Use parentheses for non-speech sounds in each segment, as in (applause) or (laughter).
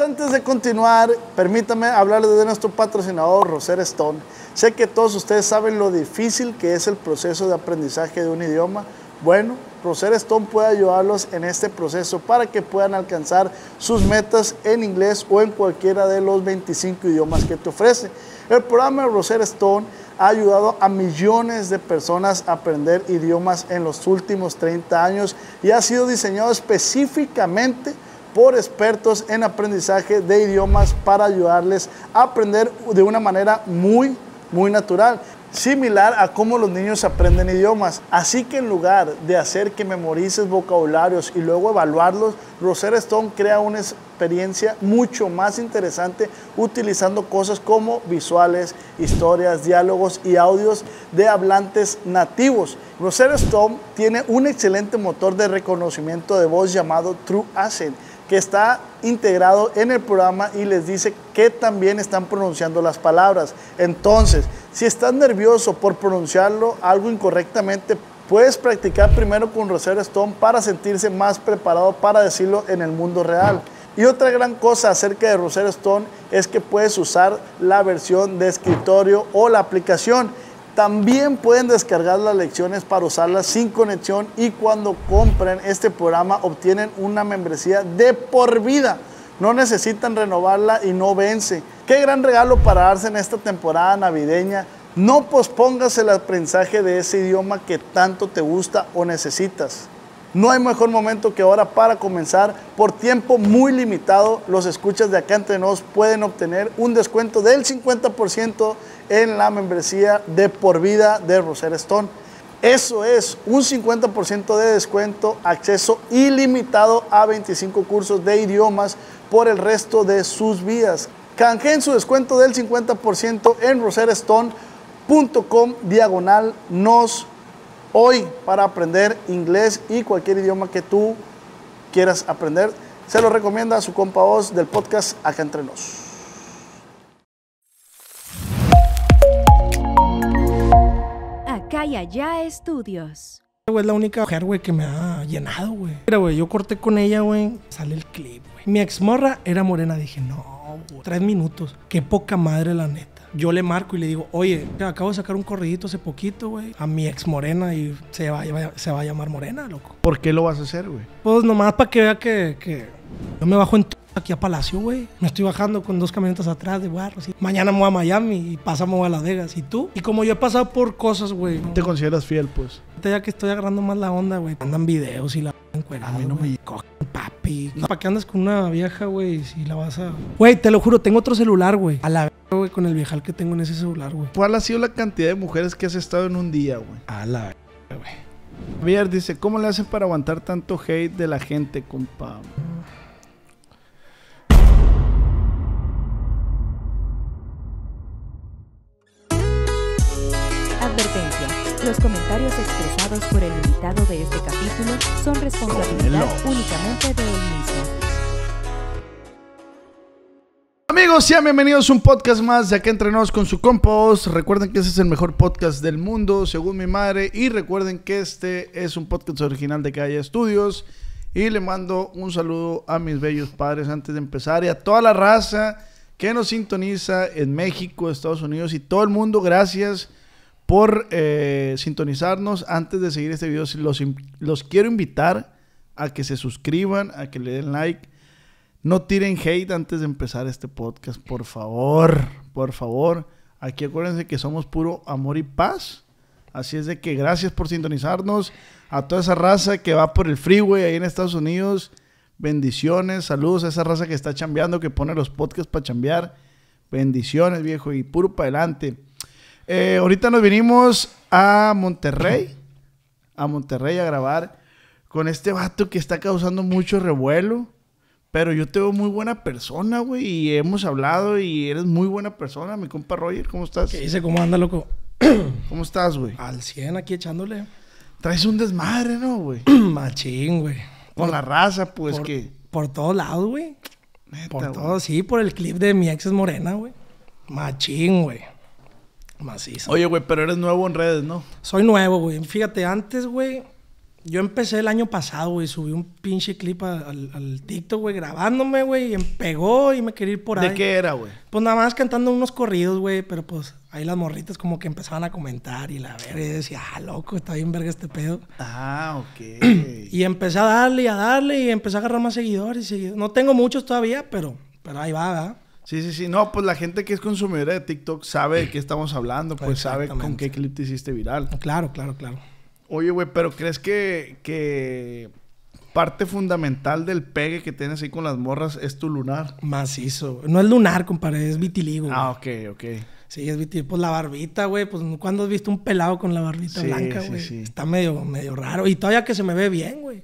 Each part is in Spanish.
antes de continuar, permítame hablarles de nuestro patrocinador, Roser Stone. Sé que todos ustedes saben lo difícil que es el proceso de aprendizaje de un idioma. Bueno, Roser Stone puede ayudarlos en este proceso para que puedan alcanzar sus metas en inglés o en cualquiera de los 25 idiomas que te ofrece. El programa Roser Stone ha ayudado a millones de personas a aprender idiomas en los últimos 30 años y ha sido diseñado específicamente por expertos en aprendizaje de idiomas para ayudarles a aprender de una manera muy, muy natural similar a cómo los niños aprenden idiomas. Así que en lugar de hacer que memorices vocabularios y luego evaluarlos, Rosetta Stone crea una experiencia mucho más interesante utilizando cosas como visuales, historias, diálogos y audios de hablantes nativos. Rosetta Stone tiene un excelente motor de reconocimiento de voz llamado True que está integrado en el programa y les dice que también están pronunciando las palabras. Entonces, si estás nervioso por pronunciarlo algo incorrectamente, puedes practicar primero con Roser Stone para sentirse más preparado para decirlo en el mundo real. Y otra gran cosa acerca de Roser Stone es que puedes usar la versión de escritorio o la aplicación. También pueden descargar las lecciones para usarlas sin conexión y cuando compren este programa obtienen una membresía de por vida. No necesitan renovarla y no vence. Qué gran regalo para darse en esta temporada navideña. No pospongas el aprendizaje de ese idioma que tanto te gusta o necesitas. No hay mejor momento que ahora para comenzar. Por tiempo muy limitado, los escuchas de acá entre nos pueden obtener un descuento del 50% en la membresía de por vida de Roser Stone. Eso es un 50% de descuento, acceso ilimitado a 25 cursos de idiomas por el resto de sus vidas. Canjeen su descuento del 50% en roserstone.com diagonal nos hoy para aprender inglés y cualquier idioma que tú quieras aprender. Se lo recomienda a su compa voz del podcast Acá Entre Calla Ya Estudios. Güey, es la única mujer, güey, que me ha llenado, güey. Mira, güey, yo corté con ella, güey. Sale el clip, güey. Mi exmorra era morena. Dije, no, güey. Tres minutos. Qué poca madre, la neta. Yo le marco y le digo, oye, acabo de sacar un corridito hace poquito, güey. A mi ex morena y se va, a llamar morena, loco. ¿Por qué lo vas a hacer, güey? Pues nomás para que vea que, que no me bajo en aquí a Palacio, güey. Me estoy bajando con dos camionetas atrás de guarro. Mañana me voy a Miami y pasamos a Las Vegas. ¿Y tú? Y como yo he pasado por cosas, güey. ¿Te consideras fiel, pues? Ya que estoy agarrando más la onda, güey. Andan videos y la (laughs) A mí no me cogen, papi. ¿Para qué andas con una vieja, güey? Si la vas a. Güey, te lo juro, tengo otro celular, güey. A la güey, con el viejal que tengo en ese celular, güey. ¿Cuál ha sido la cantidad de mujeres que has estado en un día, güey? A la güey. Javier dice, ¿cómo le hacen para aguantar tanto hate de la gente, compa? Los comentarios expresados por el invitado de este capítulo son responsabilidad únicamente de él mismo. Amigos, sean bienvenidos a un podcast más de Aquí Entrenados con su compost. Recuerden que ese es el mejor podcast del mundo, según mi madre. Y recuerden que este es un podcast original de Calle Estudios. Y le mando un saludo a mis bellos padres antes de empezar y a toda la raza que nos sintoniza en México, Estados Unidos y todo el mundo. Gracias por eh, sintonizarnos. Antes de seguir este video, los, los quiero invitar a que se suscriban, a que le den like. No tiren hate antes de empezar este podcast, por favor, por favor. Aquí acuérdense que somos puro amor y paz. Así es de que gracias por sintonizarnos. A toda esa raza que va por el freeway ahí en Estados Unidos. Bendiciones, saludos a esa raza que está chambeando, que pone los podcasts para chambear. Bendiciones, viejo, y puro para adelante. Eh, ahorita nos vinimos a Monterrey. A Monterrey a grabar con este vato que está causando mucho revuelo. Pero yo te veo muy buena persona, güey. Y hemos hablado y eres muy buena persona, mi compa Roger. ¿Cómo estás? ¿Qué dice? ¿Cómo anda, loco? (clears throat) ¿Cómo estás, güey? Al 100 aquí echándole. Traes un desmadre, ¿no, güey? (clears throat) Machín, güey. Con la raza, pues que. Por todos lados, güey. Por todos sí, por el clip de mi ex es morena, güey. Machín, güey. Oye, güey, pero eres nuevo en redes, ¿no? Soy nuevo, güey. Fíjate, antes, güey, yo empecé el año pasado, güey. Subí un pinche clip al, TikTok, güey, grabándome, güey. Y pegó y me quería ir por ahí. ¿De qué era, güey? Pues nada más cantando unos corridos, güey. Pero pues ahí las morritas como que empezaban a comentar y la verga. Y decía, ah, loco, está bien verga este pedo. Ah, ok. (clears throat) y empecé a darle y a darle y empecé a agarrar más seguidores. Y seguidores. No tengo muchos todavía, pero, pero ahí va, ¿verdad? Sí, sí, sí. No, pues la gente que es consumidora de TikTok sabe de qué estamos hablando, pues, pues sabe con qué clip te hiciste viral. Ah, claro, claro, claro. Oye, güey, pero ¿crees que, que parte fundamental del pegue que tienes ahí con las morras es tu lunar? Macizo. No es lunar, compadre, es vitiligo. Ah, ok, ok. Sí, es vitiligo. Pues la barbita, güey. Pues ¿cuándo has visto un pelado con la barbita blanca, güey? Sí, sí. Está medio, medio raro. Y todavía que se me ve bien, güey.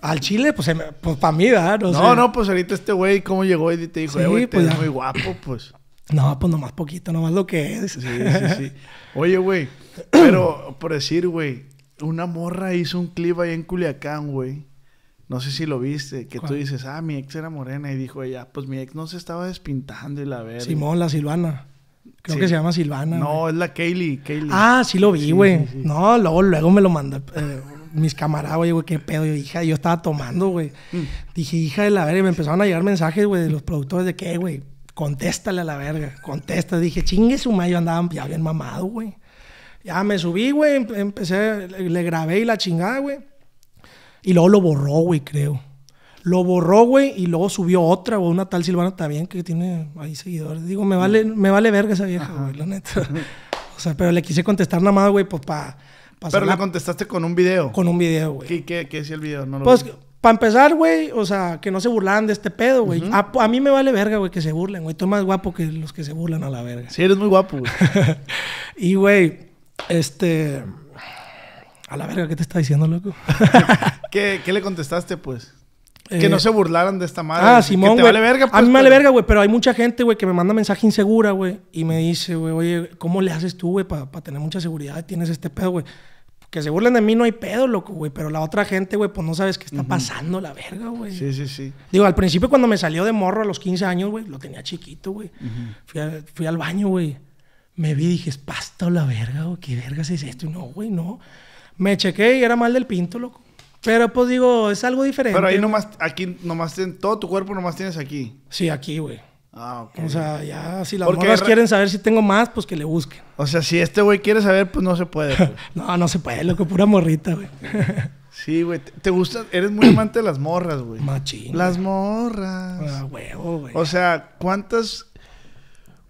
Al chile, pues, em, pues para mí, da, No, no, pues ahorita este güey, ¿cómo llegó y te dijo, eh, güey, pues, muy guapo, pues? No, pues nomás poquito, nomás lo que es. Sí, sí, sí. Oye, güey, pero por decir, güey, una morra hizo un clip ahí en Culiacán, güey. No sé si lo viste, que tú dices, ah, mi ex era morena. Y dijo ella, pues mi ex no se estaba despintando y la verga. Simón, la Silvana. Creo que se llama Silvana. No, es la Kaylee, Ah, sí lo vi, güey. no, luego, luego me lo manda mis camaradas, güey, güey, qué pedo. hija, yo estaba tomando, güey. Mm. Dije, hija de la verga, y me empezaron a llegar mensajes, güey, de los productores de qué, güey. Contéstale a la verga, contesta. Dije, chingue su madre, yo andaba ya bien mamado, güey. Ya me subí, güey, empecé, le grabé y la chingada, güey. Y luego lo borró, güey, creo. Lo borró, güey, y luego subió otra, güey, una tal Silvana también que tiene ahí seguidores. Digo, me vale, mm. me vale verga esa vieja, güey, la neta. o sea, pero le quise contestar nada más, güey, pues para pero la... contestaste con un video. Con un video, güey. ¿Qué, qué, decía el video? pues, para empezar, güey, o sea, que no se burlaran de este pedo, güey. a, mí me vale verga, güey, que se burlen, güey. Tú eres más guapo que los que se burlan a la verga. Sí, eres muy guapo, güey. (laughs) y, güey, este... A la verga, ¿qué te está diciendo, loco? (laughs) ¿Qué, le contestaste, pues? Que no eh, se burlaran de esta madre. Ah, Simón, güey. Vale pues, a mí pues, me vale verga, güey, pero hay mucha gente, güey, que me manda mensaje insegura, güey, y me dice, güey, oye, ¿cómo le haces tú, güey, para tener mucha seguridad? Tienes este pedo, güey que se burlen de mí no hay pedo, loco, güey. Pero la otra gente, güey, pues no sabes qué está pasando, la verga, güey. Sí, sí, sí. Digo, al principio cuando me salió de morro a los 15 años, güey, lo tenía chiquito, güey. fui, al baño, güey. Me vi y dije, es pasta la verga, güey. ¿Qué vergas es esto? Y no, güey, no. Me chequé y era mal del pinto, loco. Pero pues digo, es algo diferente. Pero ahí nomás, aquí nomás, en todo tu cuerpo nomás tienes aquí. Sí, aquí, güey. Ah, ok. O sea, ya si las Porque morras quieren saber si tengo más, pues que le busquen. O sea, si este güey quiere saber, pues no se puede. Pues. (laughs) no, no se puede, loco, pura morrita, güey. (laughs) sí, güey. Te gusta, eres muy amante de las morras, güey. Machín. Las morras. Ah, huevo, güey. O sea, ¿cuántas.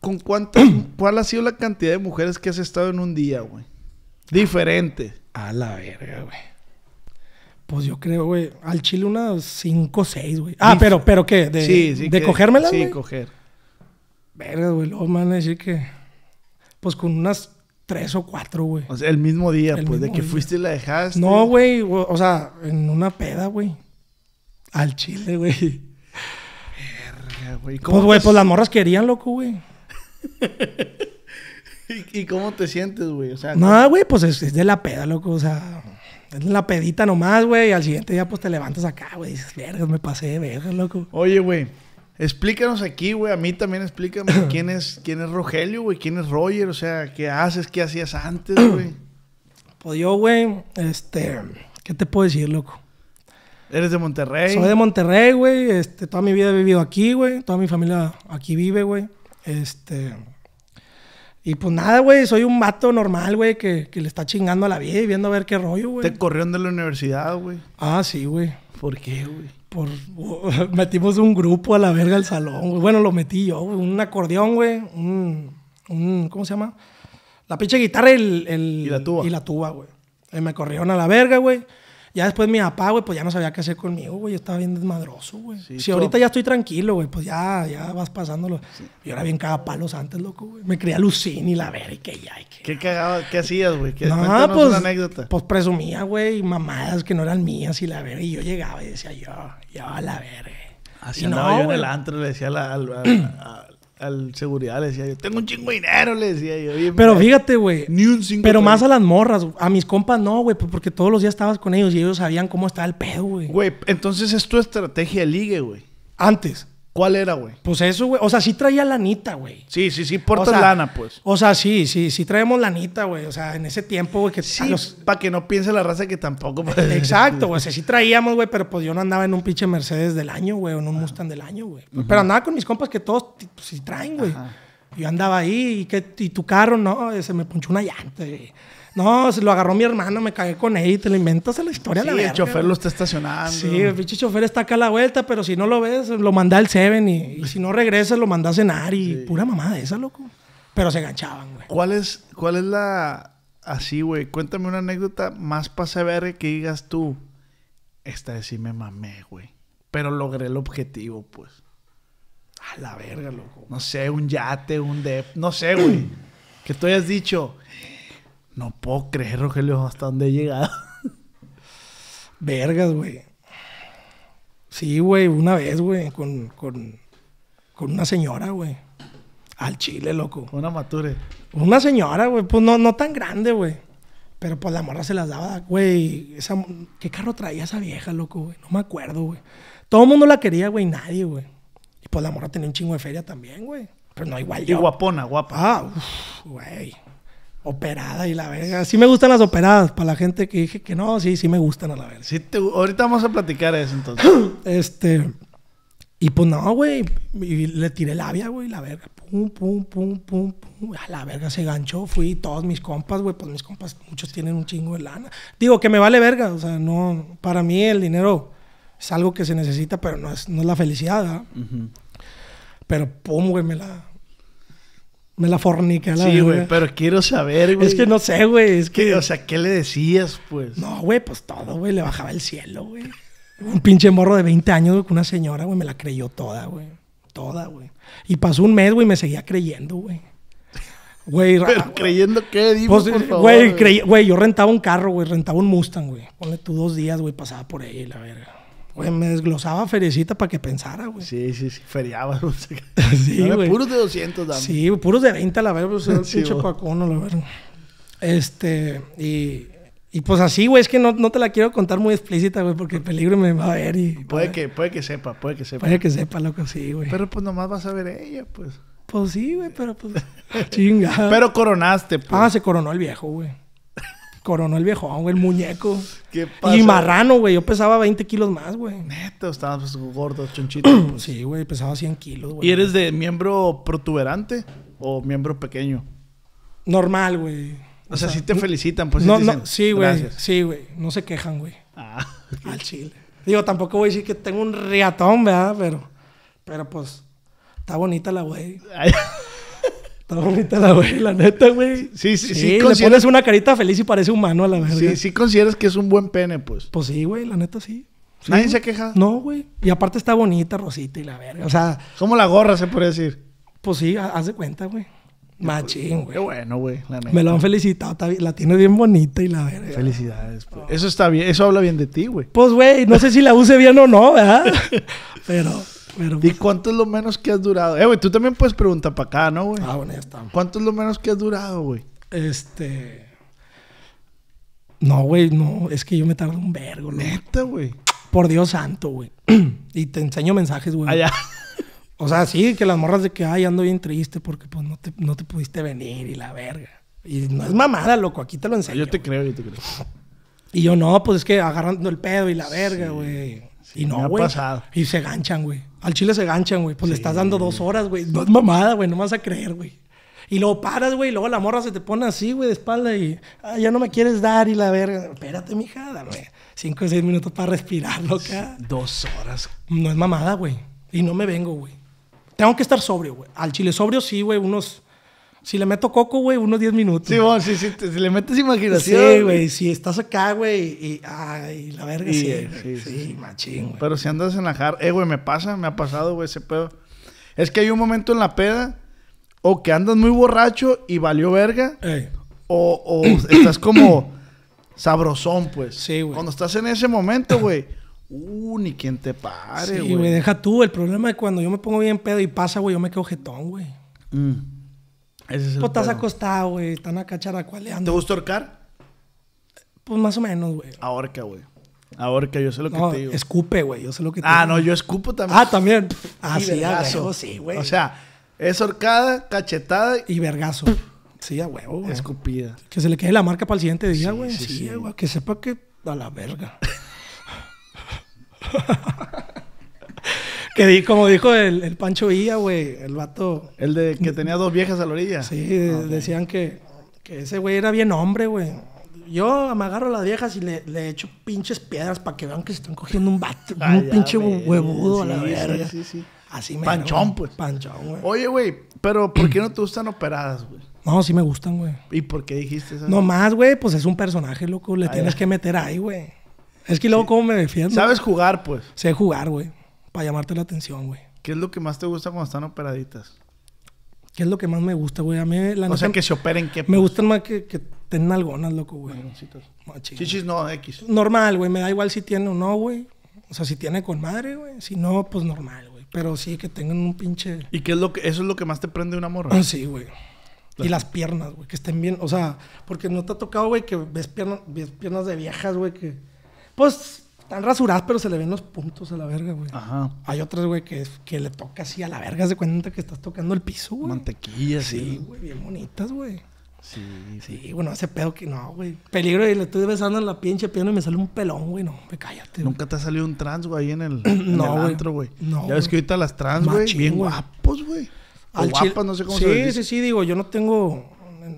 ¿Con cuántas. (clears throat) ¿Cuál ha sido la cantidad de mujeres que has estado en un día, güey? Diferente. A la verga, güey. Pues yo creo, güey, al chile unas 5 o 6, güey. Ah, pero, pero ¿qué? ¿De, sí, sí, de Sí, coger. Verga, güey, lo manes van decir que... Pues con unas 3 o 4, güey. O sea, el mismo día, pues, de que fuiste y la dejaste. No, güey, o sea, en una peda, güey. Al chile, güey. Verga, güey. Pues, güey, pues las morras querían, loco, güey. (laughs) ¿Y, cómo te sientes, güey? O sea, no, güey, pues es, de la peda, loco, o sea. Es la pedita nomás, güey, y al siguiente día pues te levantas acá, güey, dices, vergas, me pasé verga, loco. Oye, güey, explícanos aquí, güey, a mí también explícanos (clears throat) quién es, quién es Rogelio, güey, quién es Roger, o sea, qué haces, qué hacías antes, güey. (clears throat) pues yo, güey, este, ¿qué te puedo decir, loco? Eres de Monterrey. Soy de Monterrey, güey, este, toda mi vida he vivido aquí, güey, toda mi familia aquí vive, güey, este... Y pues nada, güey, soy un vato normal, güey, que, que, le está chingando a la vida y viendo a ver qué rollo, güey. Te corrieron de la universidad, güey. Ah, sí, güey. ¿Por qué, güey? Por, (laughs) metimos un grupo a la verga al salón, Bueno, lo metí yo, Un acordeón, güey. Un, ¿Cómo se llama? La pinche guitarra y el, el, y la tuba. Y la tuba, güey. Eh, me corrieron a la verga, güey. Ya después mi papá, güey, pues ya no sabía qué hacer conmigo, güey. Yo estaba bien desmadroso, güey. si ahorita ya estoy tranquilo, güey, pues ya, ya vas pasándolo. Yo era bien cagapalos antes, loco, güey. Me creía Lucín y la verga, y que ya, y que... ¿Qué cagaba? ¿Qué hacías, güey? ¿Qué... No, pues, una anécdota. pues presumía, güey, mamadas que no eran mías y la verga. Y yo llegaba y decía, yo, yo a la verga. Así y no, yo en el antro, le decía a la, (clears throat) al seguridad le decía yo, tengo un chingo de dinero, le decía yo. pero fíjate, güey. Ni un Pero más a las morras, a mis compas no, güey, pues, porque todos los días estabas con ellos y ellos sabían cómo estaba el pedo, güey. Güey, entonces es tu estrategia de ligue, güey. Antes. ¿Cuál era, güey? Pues eso, güey. O sea, sí traía lanita, güey. Sí, sí, sí, Portas lana, pues. O sea, sí, sí, sí traemos lanita, güey. O sea, en ese tiempo, güey, que sí. Para que no piense la raza que tampoco. Pues. Exacto, güey. O sea, (laughs) sí traíamos, güey, pero pues yo no andaba en un pinche Mercedes del año, güey, o en un Mustang del año, güey. Pero andaba con mis compas que todos pues, sí traen, güey. Yo andaba ahí y, que, y tu carro, no, se me ponchó una llanta, güey. No, se lo agarró mi hermano, me cagué con él y te lo inventas la historia. de la el chofer lo está estacionando. Sí, el pinche chofer está acá a la vuelta, pero si no lo ves, lo manda al Seven y, si no regresa, lo manda a cenar y pura mamada esa, loco. Pero se enganchaban, güey. ¿Cuál es, cuál es la. Así, güey. Cuéntame una anécdota más saber que digas tú. Esta vez sí me mamé, güey. Pero logré el objetivo, pues. A la verga, loco. No sé, un yate, un dep. No sé, güey. que tú hayas dicho. No puedo creer, Rogelio, hasta dónde he llegado. (laughs) Vergas, güey. Sí, güey, una vez, güey, con, con, con una señora, güey. Al chile, loco. Una mature. Una señora, güey, pues no, no tan grande, güey. Pero pues la morra se las daba, güey. Esa, ¿Qué carro traía esa vieja, loco, güey? No me acuerdo, güey. Todo el mundo la quería, güey, nadie, güey. Y pues la morra tenía un chingo de feria también, güey. Pero no igual yo. Y guapona, guapa. Ah, güey. Operada y la verga. Sí me gustan las operadas. Para la gente que dije que no, sí, sí me gustan a la verga. Sí ahorita vamos a platicar eso entonces. (clears throat) este. Y pues no, güey. Y le tiré labia, güey, la verga. Pum, pum, pum, pum, A la verga se ganchó. Fui todos mis compas, güey. Pues mis compas, muchos tienen un chingo de lana. Digo que me vale verga. O sea, no. Para mí el dinero es algo que se necesita, pero no es, no es la felicidad, Pero pum, güey, me la me la fornica, la Sí, güey, pero quiero saber, güey. Es que no sé, güey. Es que... O sea, ¿qué le decías, pues? No, güey, pues todo, güey. Le bajaba el cielo, güey. Un pinche morro de 20 años, güey, con una señora, güey, me la creyó toda, güey. Toda, güey. Y pasó un mes, güey, me seguía creyendo, güey. Güey, creyendo qué? Dime, pues, por Güey, yo rentaba un carro, güey. Rentaba un Mustang, güey. Ponle tú dos días, güey, pasaba por ahí, la verga. Güey, me desglosaba feriecita para que pensara, güey. Sí, sí, sí. Feriaba. (laughs) sí, güey. Puros de 200, dame. Sí, puros de 20 a la verdad Pues, (laughs) la verdad Este, y... Y pues así, güey, es que no, no, te la quiero contar muy explícita, güey, porque el peligro me va a ver y... Puede que, puede que sepa, puede que sepa. Puede que sepa, loco, sí, güey. Pero pues nomás vas a ver ella, pues. Pues sí, güey, pero pues... (laughs) chingada. Pero coronaste, pues. Ah, se coronó el viejo, güey coronó el viejo, güey, el muñeco. ¿Qué Y marrano, güey. Yo pesaba 20 kilos más, güey. ¿Neto? estabas pues, gordo, chonchitos. Pues. (clears throat) sí, güey, pesaba 100 kilos, güey. ¿Y eres de miembro protuberante o miembro pequeño? Normal, güey. O, sea, sí te felicitan, pues no, sí, te no, sí, güey. Sí, güey. No se quejan, güey. Ah. Al chile. Digo, tampoco voy a decir que tengo un riatón, ¿verdad? Pero, pero pues, está bonita la güey bonita la güey, la neta, güey. Sí, sí, sí. le pones una carita feliz y parece humano a la verga. Sí, sí consideras que es un buen pene, pues. Pues sí, güey, la neta sí. ¿Nadie se queja? No, güey. Y aparte está bonita, rosita y la verga. O sea. como la gorra se puede decir? Pues sí, haz de cuenta, güey. Pues, Machín, güey. Qué bueno, güey. Me lo han felicitado. La tiene bien bonita y la verga. Felicidades, pues. Eso está bien. Eso habla bien de ti, güey. Pues, güey, no sé si la use bien o no, ¿verdad? (laughs) Pero ¿Y pues- cuánto es lo menos que has durado? Eh, güey, tú también puedes preguntar para acá, ¿no, güey? Ah, bueno, ya está. ¿Cuánto es lo menos que has durado, güey? Este. No, güey, no. Es que yo me tardo un vergo, güey. Neta, güey. Por Dios santo, güey. (clears throat) y te enseño mensajes, güey. Allá. Ah, o sea, sí, que las morras de que, ay, ando bien triste porque pues no te, no te pudiste venir y la verga. Y no es mamada, loco, aquí te lo ah, enseño. Yo te creo, yo te creo. Y yo no, pues es que agarrando el pedo y la verga, güey y no, güey. Y se ganchan, güey. Al chile se ganchan, güey. Pues le estás dando dos horas, güey. No es mamada, güey. No vas a creer, güey. Y luego paras, güey. Y luego la morra se te pone así, güey, de espalda. Y ah, ya no me quieres dar. Y la verga. Espérate, mija. Dame cinco o seis minutos para respirar, loca. Dos horas. No es mamada, güey. Y no me vengo, güey. Tengo que estar sobrio, güey. Al chile sobrio sí, güey. Unos si le meto coco, güey, unos 10 minutos. Sí, bueno, si, sí. si, le metes imaginación. Sí, güey, si estás acá, güey, y ay, la verga, eh, sí, sí, machín, güey. Pero si andas en la jar, eh, güey, me pasa, me ha pasado, güey, ese pedo. Es que hay un momento en la peda, o que andas muy borracho y valió verga, o, o estás como sabrosón, pues. Sí, güey. Cuando estás en ese momento, güey. Uh, ni quien te pare, güey. Sí, güey, deja tú. El problema es cuando yo me pongo bien pedo y pasa, güey, yo me quedo jetón, güey. Mm. Ese es pues estás acostado, güey. Están acá characualeando. ¿Te gusta orcar Pues más o menos, güey. Ahorca, güey. Ahorca, yo sé lo que te digo. Escupe, güey. Yo sé lo que te ah, digo. Ah, no, yo escupo también. Ah, también. Ah, sí, vergazo. sí, güey. O sea, es horcada, cachetada y vergazo. Sí, a huevo. Güey. Escupida. Que se le quede la marca para el siguiente día, güey. Sí, güey. Que sepa que a la verga. (laughs) que di, como dijo el, el Pancho Ia güey, el vato. El de que tenía dos viejas a la orilla. Sí, ah, decían que, ese güey era bien hombre, güey. Yo me agarro a las viejas y le, le echo pinches piedras para que vean que se están cogiendo un vato, ah, un pinche huevudo a la verga. Sí, sí, sí. Así me Panchón, pues. Panchón, güey. Oye, güey, pero ¿por qué no te gustan operadas, güey? No, sí me gustan, güey. ¿Y por qué dijiste eso? No más, güey, pues es un personaje, loco. Le ah, tienes que meter ahí, güey. Es que luego, ¿cómo me defiendo? Sabes jugar, pues. Sé jugar, güey para llamarte la atención, güey. ¿Qué es lo que más te gusta cuando están operaditas? ¿Qué es lo que más me gusta, güey? A mí, la O sea, que se operen, ¿qué? Me gustan más que, tengan algonas, loco, güey. Chichis no, X. Normal, güey. Me da igual si tiene o no, güey. O sea, si tiene con madre, güey. Si no, pues normal, güey. Pero sí, que tengan un pinche... ¿Y qué es lo que... Eso es lo que más te prende una morra? sí, güey. Y las piernas, güey. Que estén bien. O sea, porque no te ha tocado, güey, que ves, piernas de viejas, güey, que... Pues están rasuradas, pero se le ven los puntos a la verga, güey. Ajá. Hay otras, güey, que, que le toca así a la verga, se cuenta que estás tocando el piso, güey. Mantequillas, sí. güey, bien bonitas, güey. Sí, sí. bueno, ese pedo que no, güey. Peligro y le estoy besando en la pinche pierna y me sale un pelón, güey. No, me cállate. Nunca te ha salido un trans, güey, ahí en el, (clears throat) en no, güey. güey. No, ya ves que ahorita las trans, güey, bien guapos, güey. Al o guapas, no sé cómo se dice. Sí, sí, sí, digo, yo no tengo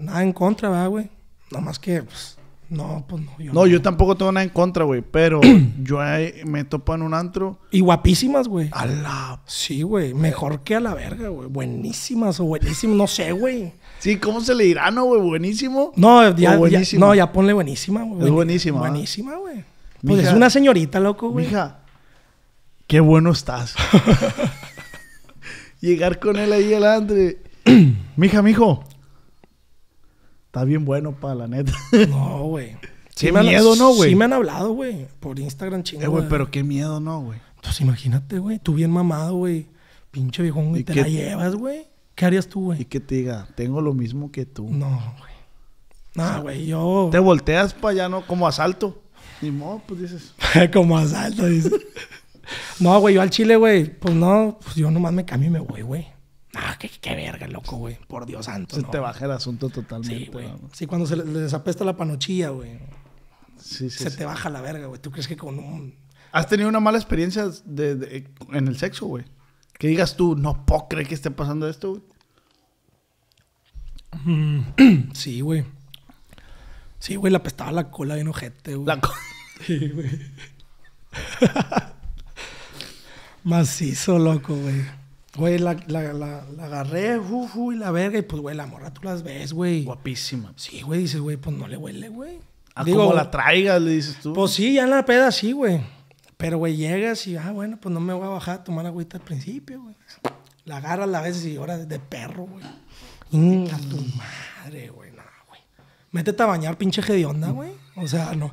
nada en contra, ¿verdad, güey. Nada más que, pues, no, pues no. Yo no, yo tampoco tengo nada en contra, güey. Pero (clears throat) yo ahí me topo en un antro. Y guapísimas, güey. A la. Sí, güey. Mejor que a la verga, güey. Buenísimas o buenísimas. No sé, güey. Sí, ¿cómo se le dirá, no, güey? Buenísimo. No, ya, no, ya ponle buenísima, güey. Es buenísima. Buenísima, güey. Pues es una señorita, loco, güey. Mija, qué bueno estás. (laughs) Llegar con él ahí al Andre. (clears throat) mija, mijo. Está bien bueno, para la neta. (laughs) No, güey. Sí qué me miedo, han, ¿no, güey? Sí me han hablado, güey. Por Instagram chingado. Eh, güey, pero qué miedo, ¿no, güey? Entonces imagínate, güey. Tú bien mamado, güey. Pinche viejón, güey. Te la llevas, güey. ¿Qué harías tú, güey? Y que te diga, tengo lo mismo que tú. No, güey. No, güey, yo... Te volteas para allá, ¿no? Como asalto. Y, modo, pues dices. (laughs) Como asalto, dices. (laughs) no, güey, yo al chile, güey. Pues no, pues yo nomás me cambio y me voy, güey. Ah, qué, verga, loco, güey. Por Dios santo. Se te baja el asunto totalmente. Sí, güey. Sí, cuando se les, apesta la panochilla, güey. Sí, se te baja la verga, güey. ¿Tú crees que con un. ¿Has tenido una mala experiencia en el sexo, güey? Que digas tú, no puedo creer que esté pasando esto, güey. Mm. (clears throat) sí, güey. Sí, güey, le apestaba la cola bien ojete, güey. La cola. (laughs) Sí, güey. (laughs) Macizo, loco, güey. Güey, la, la, la, la agarré, uf, y la verga, y pues, güey, la morra tú las ves, güey. Guapísima. Sí, güey, dices, güey, pues no le huele, güey. ¿A ah, como la traigas, le dices tú? Pues sí, ya en la peda sí, güey. Pero, güey, llegas y, ah, bueno, pues no me voy a bajar a tomar agüita al principio, güey. La agarras la veces y ahora de perro, güey. Mm. tu madre, güey, no, güey. Métete a bañar, pinche onda, güey. O sea, no.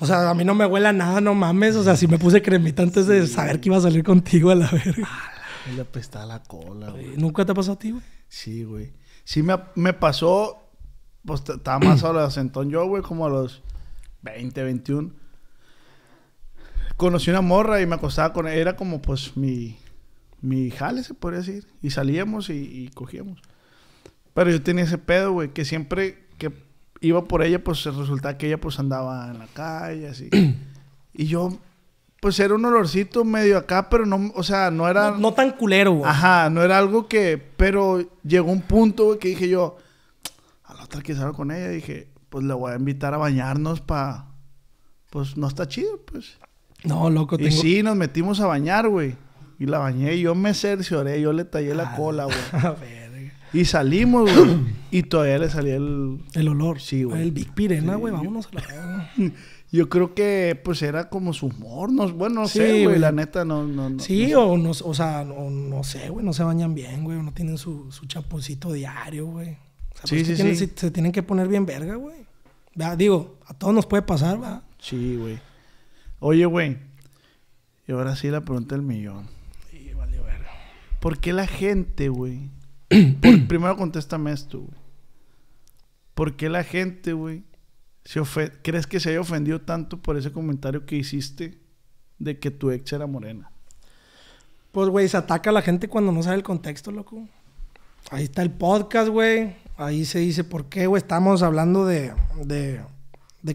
O sea, a mí no me huela nada, no mames. O sea, sí me puse cremita antes de saber que iba a salir contigo a la verga. Ella apestaba la cola, güey. ¿Nunca te ha pasado a ti, güey? Sí, güey. Sí me, pasó... Pues estaba más en yo, güey. Como a los 20, 21. Conocí una morra y me acostaba con ella. Era como, pues, mi... Mi jale, se podría decir. Y salíamos y, y cogíamos. Pero yo tenía ese pedo, güey. Que siempre que iba por ella, pues resulta que ella pues andaba en la calle, así. (clears throat) y yo pues era un olorcito medio acá, pero no, o sea, no era... No, tan culero, güey. Ajá, no era algo que... Pero llegó un punto, güey, que dije yo, a la otra que salgo con ella, dije, pues la voy a invitar a bañarnos para... Pues no está chido, pues. No, loco, tengo... Y sí, nos metimos a bañar, güey. Y la bañé, y yo me cercioré, yo le tallé la ah, cola, güey. (laughs) y salimos, güey. y todavía le salía el... El olor. Sí, güey. El Big Pirena, güey, vámonos a la... (laughs) Yo creo que pues era como su humor, no, bueno, no sé, güey, la neta no, no, Sí, o no, o sea, no, sé, güey, no se bañan bien, güey, no tienen su, su diario, güey. O sea, pues, sí, sí, Se, tienen que poner bien verga, güey. Digo, a todos nos puede pasar, va. Sí, güey. Oye, güey. Y ahora sí la pregunta del millón. Sí, vale, verga. ¿Por qué la gente, güey? (clears throat) primero contéstame esto, güey. ¿Por qué la gente, güey, ¿Crees que se haya ofendido tanto por ese comentario que hiciste de que tu ex era morena? Pues, güey, se ataca a la gente cuando no sabe el contexto, loco. Ahí está el podcast, güey. Ahí se dice por qué, güey. Estamos hablando de,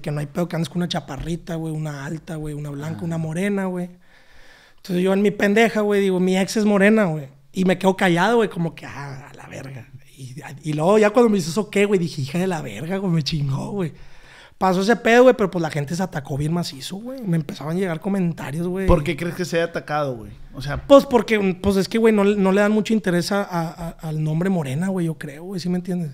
que no hay pedo que andes con una chaparrita, güey, una alta, güey, una blanca, una ah. morena, güey. Entonces yo en mi pendeja, güey, digo, mi ex es morena, güey. Y me quedo callado, güey, como que, ah, a la verga. Y, luego ya cuando me hizo eso, ¿qué, güey? Dije, hija de la verga, güey, me chingó, güey. Pasó ese pedo, güey, pero pues la gente se atacó bien macizo, güey. Me empezaban a llegar comentarios, güey. ¿Por qué crees que se haya atacado, güey? O sea... Pues porque, pues es que, güey, no, le dan mucho interés al nombre Morena, güey, yo creo, güey, ¿sí me entiendes?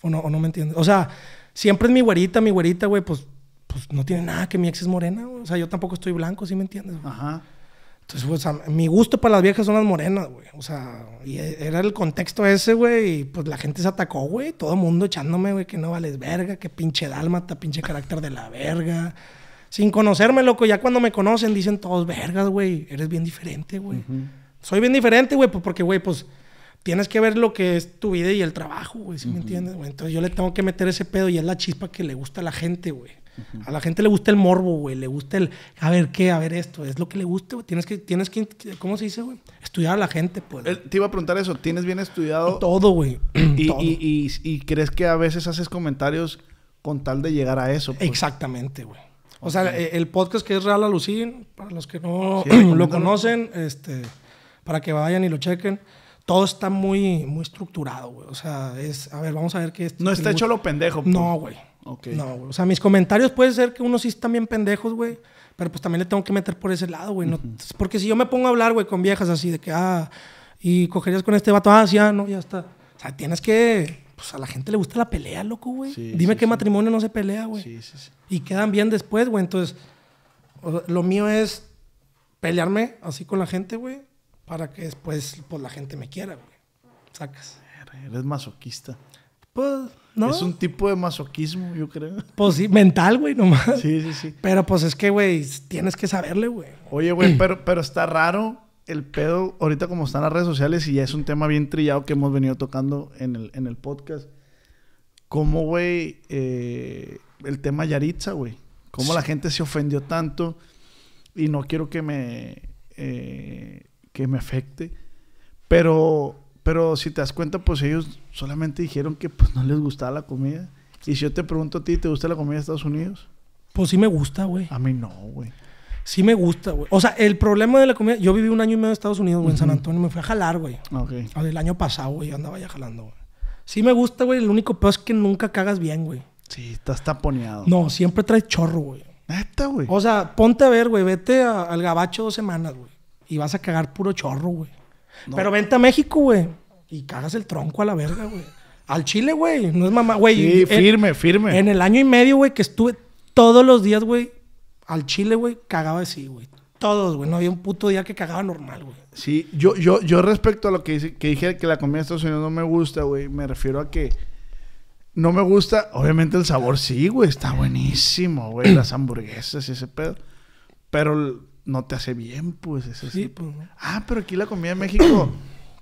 O no, me entiendes. O sea, siempre es mi güerita, mi güerita, güey, pues, pues no tiene nada que mi ex es morena, güey. O sea, yo tampoco estoy blanco, ¿sí me entiendes? Ajá. Entonces, pues, mi gusto para las viejas son las morenas, güey. O sea, y e, era el contexto ese, güey. Y pues la gente se atacó, güey. Todo mundo echándome, güey, que no vales verga, que pinche dálmata, pinche carácter de la verga. Sin conocerme, loco. Ya cuando me conocen dicen todos, vergas, güey. Eres bien diferente, güey. Soy bien diferente, güey, pues porque, güey, pues tienes que ver lo que es tu vida y el trabajo, güey. ¿Sí me entiendes, Entonces yo le tengo que meter ese pedo y es la chispa que le gusta a la gente, güey. A la gente le gusta el morbo, güey. Le gusta el, a ver qué, a ver esto. Es lo que le gusta, güey. Tienes que, tienes que, ¿cómo se dice, güey? Estudiar a la gente, pues. te iba a preguntar eso. ¿Tienes bien estudiado? Todo, güey. (clears throat) Y, y, crees que a veces haces comentarios con tal de llegar a eso. Pues. Exactamente, güey. O sea, e, el podcast que es Real Alucín, para los que no (clears throat) lo conocen, este, para que vayan y lo chequen todo está muy, muy estructurado, güey. O sea, es, a ver, vamos a ver qué es. No está hecho lo pendejo. No, pues. güey. No, o sea, mis comentarios puede ser que unos sí están bien pendejos, güey. Pero pues también le tengo que meter por ese lado, güey. Porque si yo me pongo a hablar, güey, con viejas así de que, ah, y cogerías con este vato, ah, ah no, ya está. O sea, tienes que. Pues a la gente le gusta la pelea, loco, güey. Dime qué matrimonio no se pelea, güey. Sí, sí, sí. Y quedan bien después, güey. Entonces, lo mío es pelearme así con la gente, güey, para que después pues, la gente me quiera, güey. Sacas. Eres masoquista. Pues, ¿no? Es un tipo de masoquismo, yo creo. Pues sí, mental, güey, nomás. (laughs) Sí, sí, sí. Pero pues es que, güey, tienes que saberle, güey. Oye, güey, (clears throat) pero, pero está raro el pedo, ahorita como están las redes sociales y ya es un tema bien trillado que hemos venido tocando en el, podcast. ¿Cómo, güey, eh, el tema Yaritza, güey? ¿Cómo la gente se ofendió tanto? Y no quiero que me, eh, que me afecte. Pero pero si te das cuenta, pues ellos solamente dijeron que pues, no les gustaba la comida. Y si yo te pregunto a ti, ¿te gusta la comida de Estados Unidos? Pues sí me gusta, güey. A mí no, güey. Sí me gusta, güey. O sea, el problema de la comida... Yo viví un año y medio en Estados Unidos, güey, en San Antonio. Me fui a jalar, güey. Ok. El año pasado, güey, andaba ya jalando, güey. Sí me gusta, güey. El único peor es que nunca cagas bien, güey. Sí, estás taponeado. No, siempre traes chorro, güey. Neta, güey. O sea, ponte a ver, güey. Vete al gabacho dos semanas, güey. Y vas a cagar puro chorro, güey. Pero vente a México, güey. Y cagas el tronco a la verga, güey. Al Chile, güey. No es mamá, güey. Sí, firme, firme. En el año y medio, güey, que estuve todos los días, güey, al Chile, güey, cagaba así, güey. Todos, güey. No había un puto día que cagaba normal, güey. Sí, yo, yo, yo respecto a lo que, que dije que la comida de Estados Unidos no me gusta, güey, me refiero a que no me gusta. Obviamente el sabor sí, güey, está buenísimo, güey. Las hamburguesas y ese pedo. Pero no te hace bien, pues. Eso sí, Pues, pues Ah, pero aquí la comida de México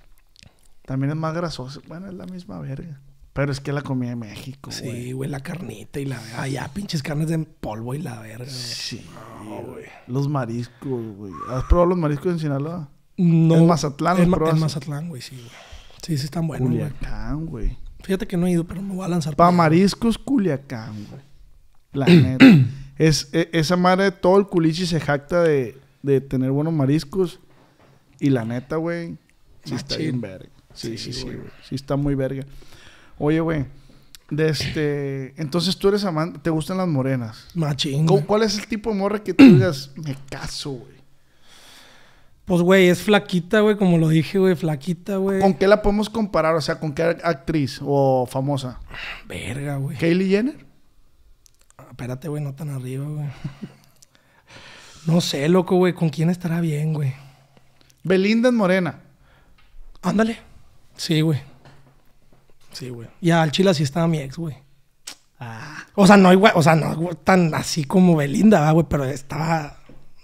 (coughs) también es más grasosa. Bueno, es la misma verga. Pero es que la comida de México, güey. Sí, güey, la carnita y la verga. Allá pinches carnes de polvo y la verga. Sí, güey. Los mariscos, güey. ¿Has probado los mariscos en Sinaloa? No. En Mazatlán, En, en Mazatlán, güey, sí, güey. Sí, sí están buenos, Culiacán, güey. güey. Fíjate que no he ido, pero me voy a lanzar. Para mariscos, Culiacán, güey. La (clears throat) neta. Es, e, esa madre, todo el culichi se jacta de, tener buenos mariscos. Y la neta, güey, sí ah, está bien verga. Sí, sí, sí, Sí, está muy verga. Oye, güey. este, entonces tú eres amante, te gustan las morenas. Machín. ¿Cuál es el tipo de morra que tú digas, (clears throat) me caso, güey? Pues, güey, es flaquita, güey, como lo dije, güey, flaquita, güey. ¿Con qué la podemos comparar? O sea, ¿con qué actriz o famosa? Verga, güey. Hayley Jenner? espérate, güey, no tan arriba, güey. (laughs) No sé, loco, güey, ¿con quién estará bien, güey? Belinda en Morena. Ándale. Sí, güey. Sí, güey. Y al Chile sí estaba mi ex, güey. Ah. O sea, no, güey, o sea, no tan así como Belinda, güey, pero estaba...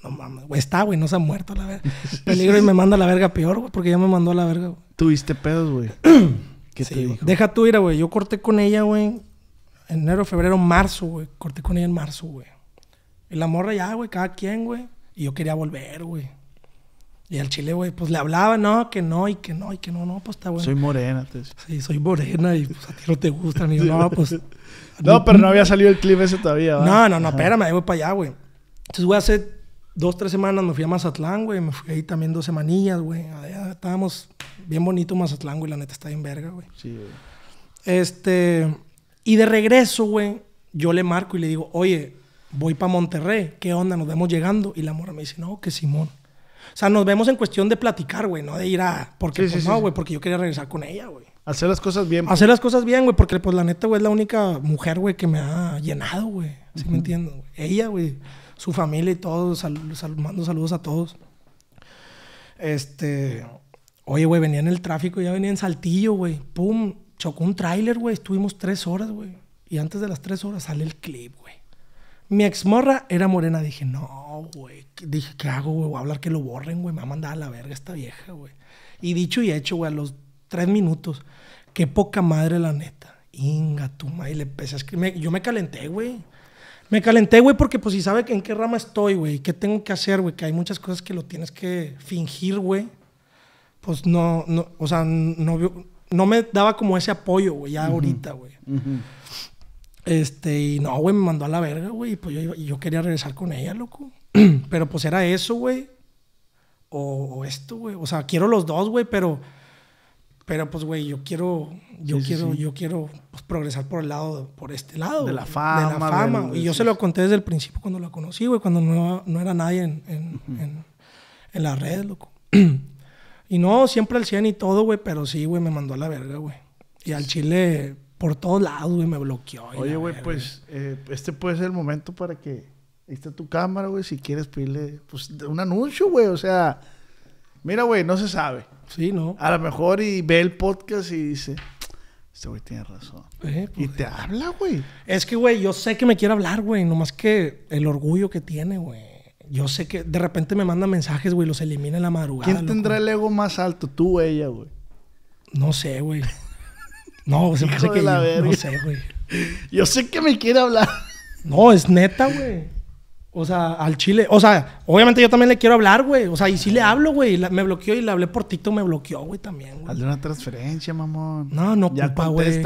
No mames, güey, está, güey, no se ha muerto la verga. (laughs) Peligro y me manda a la verga peor, güey, porque ya me mandó a la verga, güey. Tuviste pedos, güey. (clears throat) ¿Qué Deja tú ir, güey. Yo corté con ella, güey, enero, febrero, marzo, güey. Corté con ella en marzo, güey. Y la morra ya, güey, cada quien, güey. Y yo quería volver, güey. Y al chile, güey, pues le hablaba, no, que no, y que no, y que no, no, pues está bueno. Soy morena, te Sí, soy morena y pues a ti no te gusta, ni no, pues. (laughs) no, pero no había salido el clip ese todavía, ¿verdad? No, no, no, espera, espérame, ahí voy para allá, güey. Entonces, güey, hace dos, tres semanas me fui a Mazatlán, güey. Me fui ahí también dos semanillas, güey. estábamos bien bonito Mazatlán, güey, la neta está bien verga, güey. Sí, güey. Este. Y de regreso, güey, yo le marco y le digo, oye, voy para Monterrey, ¿qué onda? Nos vemos llegando. Y la morra me dice, no, que Simón. O sea, nos vemos en cuestión de platicar, güey, no de ir a. Porque, pues no, güey, porque yo quería regresar con ella, güey. Hacer las cosas bien. Pues. Hacer las cosas bien, güey, porque, pues, la neta, güey, es la única mujer, güey, que me ha llenado, güey. Así me entiendo? Ella, güey, su familia y todos, mando saludos a todos. Este. Oye, güey, venía en el tráfico, ya venía en Saltillo, güey. Pum, Chocó un tráiler, güey. Estuvimos tres horas, güey. Y antes de las tres horas sale el clip, güey. Mi exmorra era morena. Dije, no, güey. Dije, ¿qué hago, güey? Voy a hablar que lo borren, güey. Me va a a la verga esta vieja, güey. Y dicho y hecho, güey, a los tres minutos. Qué poca madre, la neta. Inga, tu madre. Le empecé a escribir. Yo me calenté, güey. Me calenté, güey, porque pues si sabe en qué rama estoy, güey, qué tengo que hacer, güey, que hay muchas cosas que lo tienes que fingir, güey. Pues no, no, o sea, no, no me daba como ese apoyo, güey, ya ahorita, güey. Este, y no, güey, me mandó a la verga, güey, pues yo, quería regresar con ella, loco. (clears throat) pero pues era eso, güey. O, esto, güey. O sea, quiero los dos, güey, pero... Pero pues, güey, yo quiero, yo quiero, yo quiero pues, progresar por el lado, por este lado. De la fama. De la fama. y yo se lo conté desde el principio cuando la conocí, güey, cuando no, era nadie en, en, en, en la red, loco. (clears throat) Y no, siempre al 100 y todo, güey, pero sí, güey, me mandó a la verga, güey. Y al chile por todos lados, güey, me bloqueó. Oye, güey, pues eh, este puede ser el momento para que... Ahí está tu cámara, güey, si quieres pedirle, pues, un anuncio, güey, o sea... Mira, güey, no se sabe. Sí, ¿no? A lo mejor y ve el podcast y dice... Este güey tiene razón. Eh, pues y te habla, güey. Es que, güey, yo sé que me quiere hablar, güey. Nomás que el orgullo que tiene, güey yo sé que de repente me mandan mensajes, güey, los elimina en la madrugada. ¿Quién tendrá el ego más alto, tú o ella, güey? No sé, güey. No, se me hace que no sé, güey. Yo sé que me quiere hablar. No, es neta, güey. O sea, al chile. O sea, obviamente yo también le quiero hablar, güey. O sea, y sí le hablo, güey. Me bloqueó y le hablé por TikTok, me bloqueó, güey, también, güey. Hazle una transferencia, mamón. No, no ocupa, güey.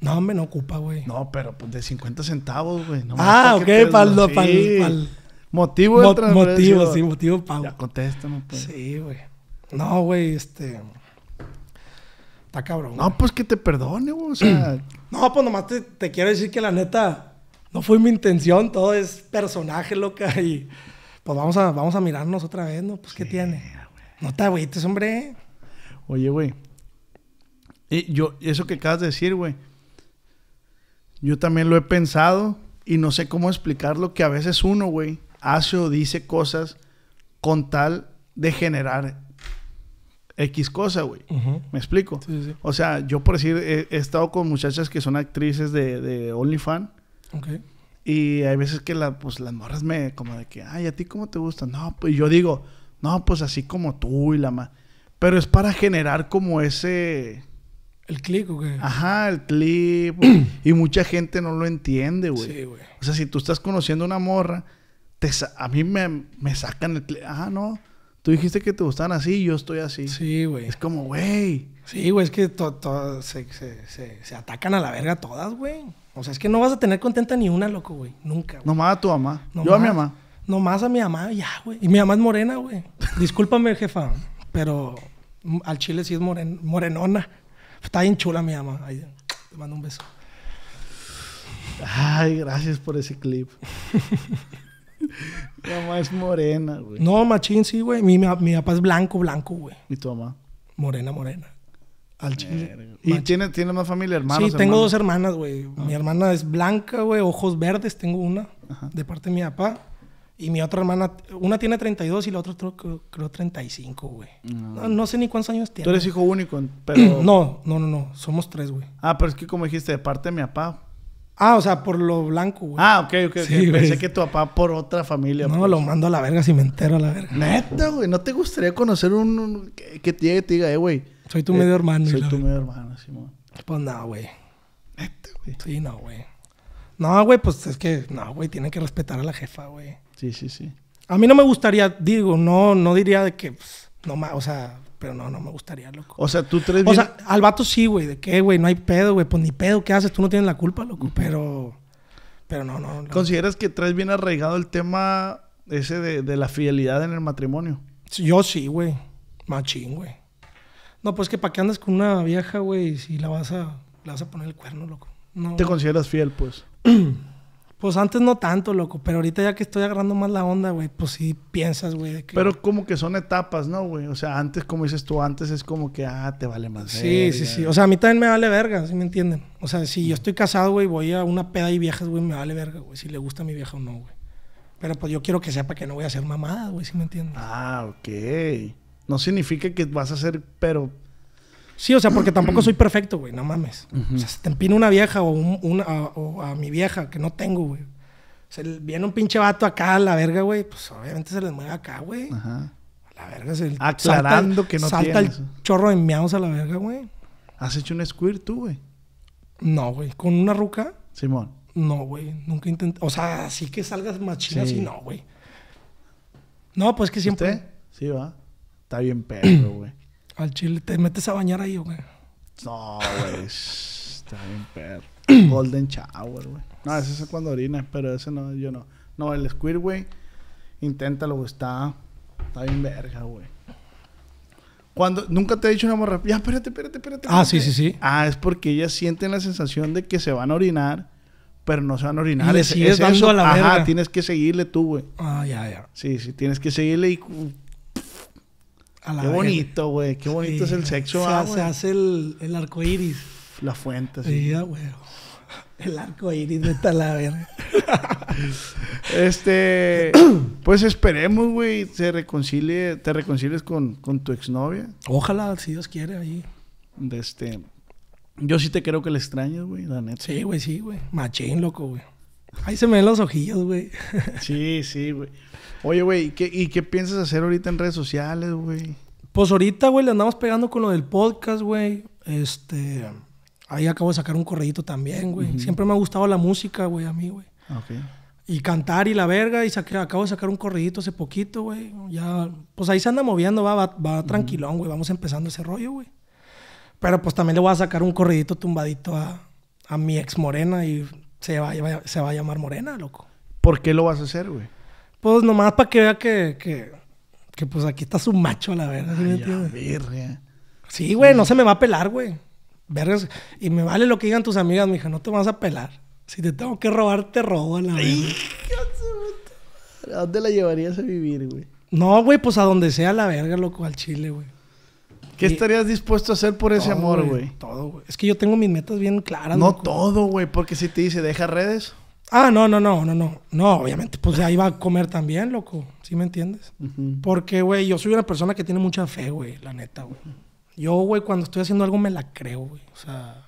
No, me no ocupa, güey. No, pero pues de 50 centavos, güey. No ah, ok, para el... Motivo Motivo, sí, motivo pago. Ya contéstame, pues. Sí, güey. No, güey, este. Está cabrón. No, pues que te perdone, güey. O sea. (clears throat) no, pues nomás te, quiero decir que la neta no fue mi intención. Todo es personaje, loca. Y pues vamos a, vamos a mirarnos otra vez, ¿no? Pues, ¿qué tiene? No te agüites, hombre. Oye, güey. Y yo, eso que acabas de decir, güey. Yo también lo he pensado y no sé cómo explicarlo que a veces uno, güey hace o dice cosas con tal de generar X cosa, güey. ¿Me explico? O sea, yo por decir, he, estado con muchachas que son actrices de, OnlyFans. Ok. Y hay veces que pues, las morras me, como de que, ay, ¿a ti cómo te gusta? No, pues yo digo, no, pues así como tú y la más. Pero es para generar como ese. ¿El clic, o qué? Ajá, el clip. (clears throat) y mucha gente no lo entiende, güey. Sí, güey. O sea, si tú estás conociendo una morra a mí me, sacan el... Ah, no. Tú dijiste que te gustaban así, y yo estoy así. Sí, güey. Es como, güey. Sí, güey, es que to, se, atacan a la verga todas, güey. O sea, es que no vas a tener contenta ni una, loco, güey. Nunca. Güey. Nomás a tu mamá. yo a mi mamá. Nomás a mi mamá, ya, güey. Y mi mamá es morena, güey. Discúlpame, jefa, pero al chile sí es moren, morenona. Está bien chula mi mamá. te mando un beso. Ay, gracias por ese clip. (laughs) Mi mamá es morena, güey. No, machín, sí, güey. Mi, papá es blanco, blanco, güey. ¿Y tu mamá? Morena, morena. Al chile. ¿Y tiene, tiene más familia, hermanos? Sí, tengo dos hermanas, güey. Ah. Mi hermana es blanca, güey, ojos verdes, tengo una, de parte de mi papá. Y mi otra hermana, una tiene 32 y la otra creo, 35, güey. No. sé ni cuántos años tiene. Tú eres hijo único, (clears throat) pero... no, no, no, no. Somos tres, güey. Ah, pero es que como dijiste, de parte de mi papá, Ah, o sea, por lo blanco, güey. Ah, ok, ok. okay. Pensé que tu papá por otra familia. No, pues. lo mando a la verga si me entero a la verga. Neta, güey. ¿No te gustaría conocer un... que te te diga, eh, güey? Soy tu medio eh, hermano. Soy tu medio hermano, Simón. Pues no, güey. Neta, güey. Sí, no, güey. No, güey, pues es que... No, güey. tiene que respetar a la jefa, güey. Sí, sí, sí. A mí no me gustaría... Digo, no, no diría de que... Pues, no más, o sea... Pero no, no me gustaría, loco. O sea, tú tres... O sea, al vato sí, güey. ¿De qué, güey? No hay pedo, güey. Pues ni pedo, ¿qué haces? Tú no tienes la culpa, loco. Pero... Pero no, no. ¿Consideras que traes bien arraigado el tema ese de, de la fidelidad en el matrimonio? Yo sí, güey. Machín, güey. No, pues que para qué andas con una vieja, güey, si la vas a, la vas a poner el cuerno, loco. No, ¿Te consideras fiel, pues? (clears throat) Pues antes no tanto, loco, pero ahorita ya que estoy agarrando más la onda, güey, pues sí piensas, güey. Que... Pero como que son etapas, ¿no, güey? O sea, antes, como dices tú, antes es como que, ah, te vale más. Sí, sí, sí. O sea, a mí también me vale verga, ¿sí me entienden? O sea, si yo estoy casado, güey, voy a una peda y viejas, güey, me vale verga, güey, si le gusta a mi vieja o no, güey. Pero pues yo quiero que sepa que no voy a ser mamada, güey, ¿sí me entiendes? Ah, ok. No significa que vas a ser, pero Sí, o sea, porque tampoco (clears throat) soy perfecto, güey, no mames. O sea, se te empina una vieja o, a mi vieja que no tengo, güey. O sea, viene un pinche vato acá a la verga, güey, pues obviamente se les mueve acá, güey. Ajá. A la verga se ah, Aclarando que no Salta el chorro de a la verga, güey. ¿Has hecho un squirt tú, güey? No, güey. ¿Con una ruca? Simón. No, güey. Nunca intenté. O sea, sí que salgas machina, así no, güey. No, pues que siempre. ¿Usted? Sí, va. Está bien perro, (clears throat) güey. Al chile. ¿Te metes a bañar ahí, güey? No, güey. (laughs) Está bien perro. (clears throat) Golden Shower, güey. No, ese es cuando orinas, pero ese no, yo no. No, el Squid, güey. Inténtalo, güey. Está, está bien verga, güey. Cuando, nunca te he dicho una morra, ya, espérate, espérate, espérate. Ah, sí, sí, sí. Ah, es porque ellas sienten la sensación de que se van a orinar, pero no se van a orinar. Y le sigues es dando a la verga. Ajá, tienes que seguirle tú, güey. Ah, ya, ya. Sí, sí, tienes que seguirle y qué bonito, güey. Qué bonito es el sexo. Se, se ah, hace el, el arco iris. La fuente, sí. Ah, güey. El arco iris de Talavera. (laughs) este. pues esperemos, güey. Se reconcilie. Te reconcilies con, con, tu exnovia. Ojalá, si Dios quiere, ahí. De este. Yo sí te creo que le extrañas, güey, la neta. Sí, güey, sí, güey. Machín, loco, güey. Ahí se me ven los ojillos, güey. sí, sí, güey. Oye, güey, ¿y qué, piensas hacer ahorita en redes sociales, güey? Pues ahorita, güey, le andamos pegando con lo del podcast, güey. Este. Ahí acabo de sacar un corredito también, güey. Siempre me ha gustado la música, güey, a mí, güey. Ah, ok. Y cantar y la verga. Y acabo de sacar un corredito hace poquito, güey. Ya. Pues ahí se anda moviendo, va, va, tranquilón, güey. Vamos empezando ese rollo, güey. Pero pues también le voy a sacar un corredito tumbadito a, a mi ex morena y se va, a, se va a llamar Morena, loco. ¿Por qué lo vas a hacer, güey? Pues nomás para que vea que, que, que, pues aquí está su macho, la verdad. verga. Sí, güey, no se me va a pelar, güey. Vergas. Y me vale lo que digan tus amigas, mija, no te vas a pelar. Si te tengo que robar, te robo a la verga. ¿A dónde la llevarías a vivir, güey? No, güey, pues a donde sea la verga, loco, al Chile, güey. ¿Qué estarías dispuesto a hacer por ese amor, güey? Todo, güey. Es que yo tengo mis metas bien claras. No todo, güey, porque si te dice, deja redes. Ah, no, no, no, no, no. No, obviamente, pues ahí va a comer también, loco. ¿Sí me entiendes? Porque, güey, yo soy una persona que tiene mucha fe, güey, la neta, güey. Yo, güey, cuando estoy haciendo algo me la creo, güey. O sea,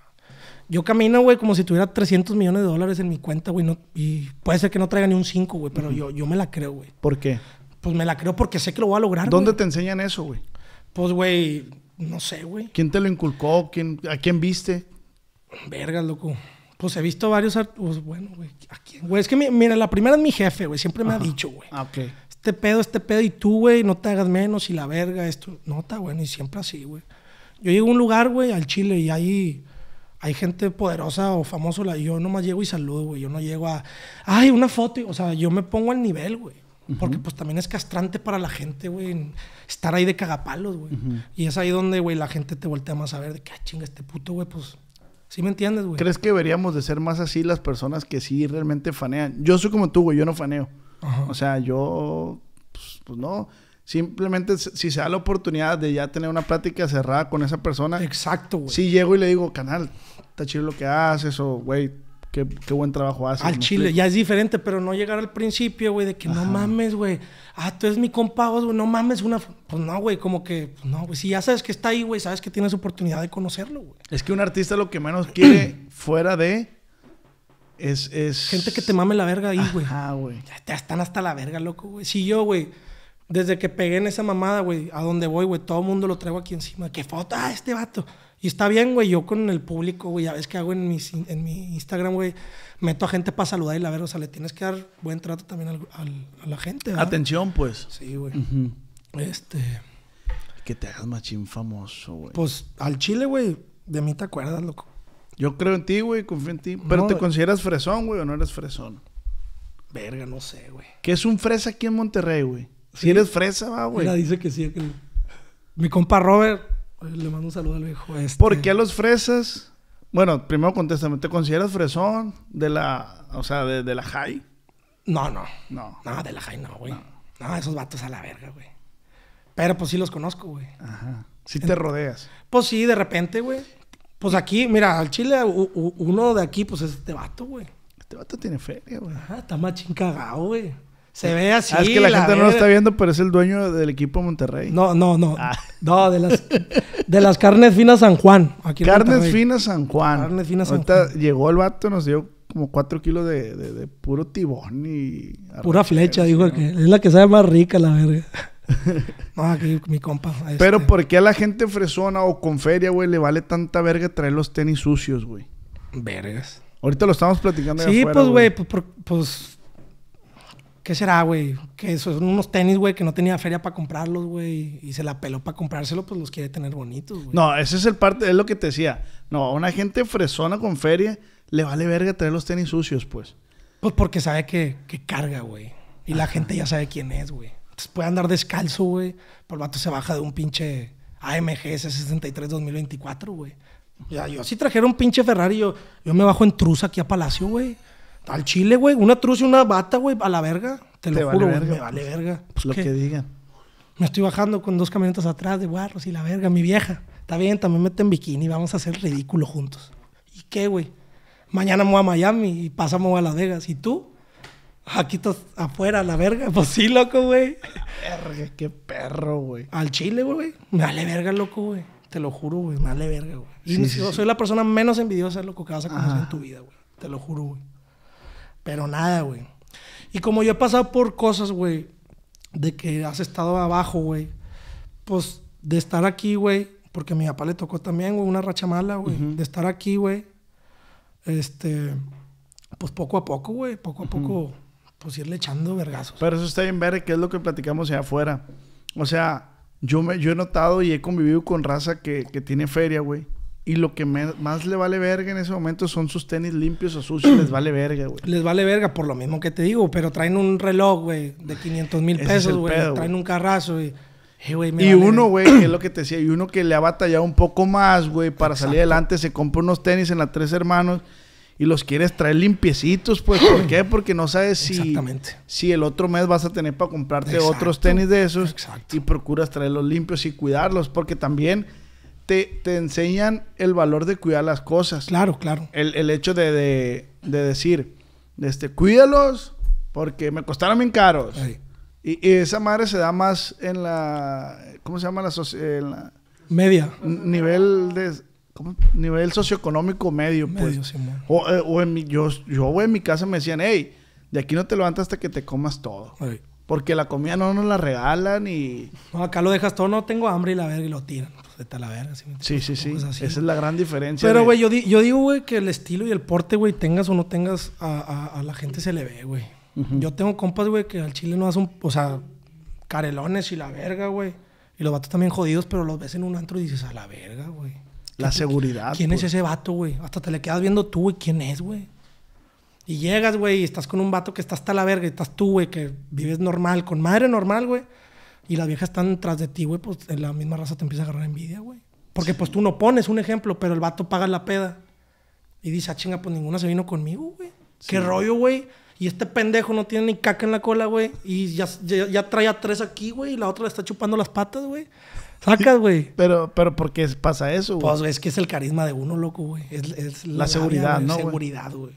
yo camino, güey, como si tuviera 300 millones de dólares en mi cuenta, güey. y puede ser que no traiga ni un 5, güey, pero yo, yo me la creo, güey. ¿Por qué? Pues me la creo porque sé que lo voy a lograr. ¿Dónde te enseñan eso, güey? Pues, güey, no sé, güey. ¿Quién te lo inculcó? ¿A quién viste? Verga, loco. Pues he visto varios pues, bueno, güey. ¿A quién, güey? Es que, mira, la primera es mi jefe, güey. Siempre me ha dicho, güey. Ah, ok. Este pedo, este pedo. Y tú, güey, no te hagas menos. Y la verga, esto. No, está bueno. Y siempre así, güey. Yo llego a un lugar, güey, al Chile. Y ahí hay gente poderosa o famosa. yo nomás llego y saludo, güey. Yo no llego a... Ay, una foto. O sea, yo me pongo al nivel, güey. Porque pues también es castrante para la gente, güey, estar ahí de cagapalos, güey. Y es ahí donde, güey, la gente te voltea más a ver de qué ah, chinga este puto, güey, pues... ¿Sí me entiendes, güey? ¿Crees que deberíamos de ser más así las personas que sí realmente fanean? Yo soy como tú, güey, yo no faneo. O sea, yo... pues, pues no simplemente si se da la oportunidad de ya tener una plática cerrada con esa persona. Exacto, güey. Si llego y le digo, canal, está chido lo que haces o, güey, Qué, buen trabajo hace. Al chile, ya es diferente, pero no llegar al principio, güey, de que no mames, güey. Ah, tú eres mi compa, güey, no mames, una. Pues no, güey, como que, pues no, güey. Si ya sabes que está ahí, güey, sabes que tienes oportunidad de conocerlo, güey. Es que un artista lo que menos quiere (clears throat) fuera de. Es, es. Gente que te mame la verga ahí, güey. Ah, güey. Ya están hasta la verga, loco, güey. Si yo, güey. Desde que pegué en esa mamada, güey, a donde voy, güey, todo el mundo lo traigo aquí encima. ¿Qué foto? Ah, este vato. Y está bien, güey, yo con el público, güey, ya ves que hago en, en mi Instagram, güey, meto a gente para saludar y la verga. o sea, le tienes que dar buen trato también a la gente. ¿verdad? Atención, pues. Sí, güey. Este... Que te hagas machín famoso, güey. Pues al chile, güey, de mí te acuerdas, loco. Yo creo en ti, güey, confío en ti. Pero ¿te eh. consideras fresón, güey, o no eres fresón? Verga, no sé, güey. ¿Qué es un fresa aquí en Monterrey, güey? Si eres fresa, va, güey. Mira, dice que sí. Que... Mi compa Robert le mando un saludo al viejo este. ¿Por qué a los fresas? Bueno, primero contéstame, ¿te consideras fresón de la, o sea, de, la high? No, no. No. No, de la high no, güey. No. esos vatos a la verga, güey. Pero pues sí los conozco, güey. Ajá. Sí te rodeas. Pues sí, de repente, güey. Pues aquí, mira, al Chile, uno de aquí, pues es este vato, güey. Este vato tiene feria, güey. Ajá, está más cagado, güey. Se ve ah, así. es que la, gente no lo está viendo, pero es el dueño del equipo Monterrey. No, no, no. Ah. No, de las, de las carnes finas San Juan. carnes finas San Juan. Carnes finas San Ahorita llegó el vato, nos dio como cuatro kilos de, de, puro tibón y. Pura flecha, dijo que es la que sabe más rica, la verga. (laughs) no, aquí mi compa. Este. Pero ¿por qué a la gente fresona o con feria, güey, le vale tanta verga traer los tenis sucios, güey? Vergas. Ahorita lo estamos platicando. Sí, pues, güey, pues, pues ¿Qué será, güey? Que son unos tenis, güey, que no tenía feria para comprarlos, güey. Y se la peló para comprárselo, pues los quiere tener bonitos, güey. No, ese es el parte, es lo que te decía. No, a una gente fresona con feria le vale verga tener los tenis sucios, pues. Pues porque sabe que, que carga, güey. Y la gente ya sabe quién es, güey. puede andar descalzo, güey. Por el vato se baja de un pinche AMG S63 2024, güey. Ya yo si trajera un pinche Ferrari, yo, yo me bajo en truza aquí a Palacio, güey. Al chile, güey. Una truce, una bata, güey. A la verga. Te, lo juro, güey. Me vale pues. verga. Pues lo que digan. Me estoy bajando con dos camionetas atrás de guarros y la verga, mi vieja. Está bien, también mete en bikini. Vamos a hacer ridículo juntos. ¿Y qué, güey? Mañana vamos a Miami y pasamos a Las Vegas. ¿Y tú? Aquí estás afuera, la verga. Pues sí, loco, güey. Verga, qué perro, güey. Al chile, güey. Me verga, loco, güey. Te lo juro, güey. Me vale verga, güey. Y yo soy la persona menos envidiosa, loco, que vas a conocer en tu vida, güey. Te lo juro, güey. Pero nada, güey. Y como yo he pasado por cosas, güey, de que has estado abajo, güey, pues de estar aquí, güey, porque a mi papá le tocó también, güey, una racha mala, güey, de estar aquí, güey, este, pues poco a poco, güey, poco a poco, pues irle echando vergazos. Pero eso está bien ver qué es lo que platicamos allá afuera. O sea, yo, me, yo he notado y he convivido con raza que, que tiene feria, güey. Y lo que más le vale verga en ese momento son sus tenis limpios o sucios. les vale verga, güey. Les vale verga por lo mismo que te digo, pero traen un reloj, güey, de 500 mil pesos, güey. Traen un carrazo, eh, güey. y uno, güey, que es lo que te decía, y uno que le ha batallado un poco más, güey, para salir adelante, se compra unos tenis en las Tres Hermanos y los quieres traer limpiecitos, pues, ¿por qué? (gasps) Porque no sabes si, si el otro mes vas a tener para comprarte otros tenis de esos Exacto. y procuras traerlos limpios y cuidarlos, porque también te, enseñan el valor de cuidar las cosas. Claro, claro. El, hecho de, decir, este, cuídalos porque me costaron bien caros. Y, esa madre se da más en la, ¿cómo se llama? La, media. Nivel de... Nivel socioeconómico medio, pues. medio Sí, o, eh, o, en mi, yo, voy en mi casa me decían, hey, de aquí no te levantas hasta que te comas todo. Porque la comida no nos la regalan y... acá lo dejas todo, no tengo hambre y la verga y lo tiran la verga. sí, sí, sí. Esa es la gran diferencia. Pero, güey, yo, digo, güey, que el estilo y el porte, güey, tengas o no tengas, a, la gente se le ve, güey. Yo tengo compas, güey, que al chile no hacen, o sea, carelones y la verga, güey. Y los vatos también jodidos, pero los ves en un antro y dices, a la verga, güey. La seguridad. ¿Quién es pues. ese vato, güey? Hasta te le quedas viendo tú, güey, quién es, güey. Y llegas, güey, y estás con un vato que está hasta la verga, y estás tú, güey, que vives normal, con madre normal, güey y las viejas están tras de ti, güey, pues la misma raza te empieza a agarrar envidia, güey. Porque pues tú no pones un ejemplo, pero el vato paga la peda. Y dice, ah, chinga, pues ninguna se vino conmigo, güey. Qué rollo, güey. Y este pendejo no tiene ni caca en la cola, güey. Y ya, ya, trae a tres aquí, güey. Y la otra le está chupando las patas, güey. Sacas, güey. (laughs) Pero, pero, ¿por qué pasa eso, güey? Pues, es que es el carisma de uno, loco, güey. Es, la, seguridad, güey. La seguridad, güey.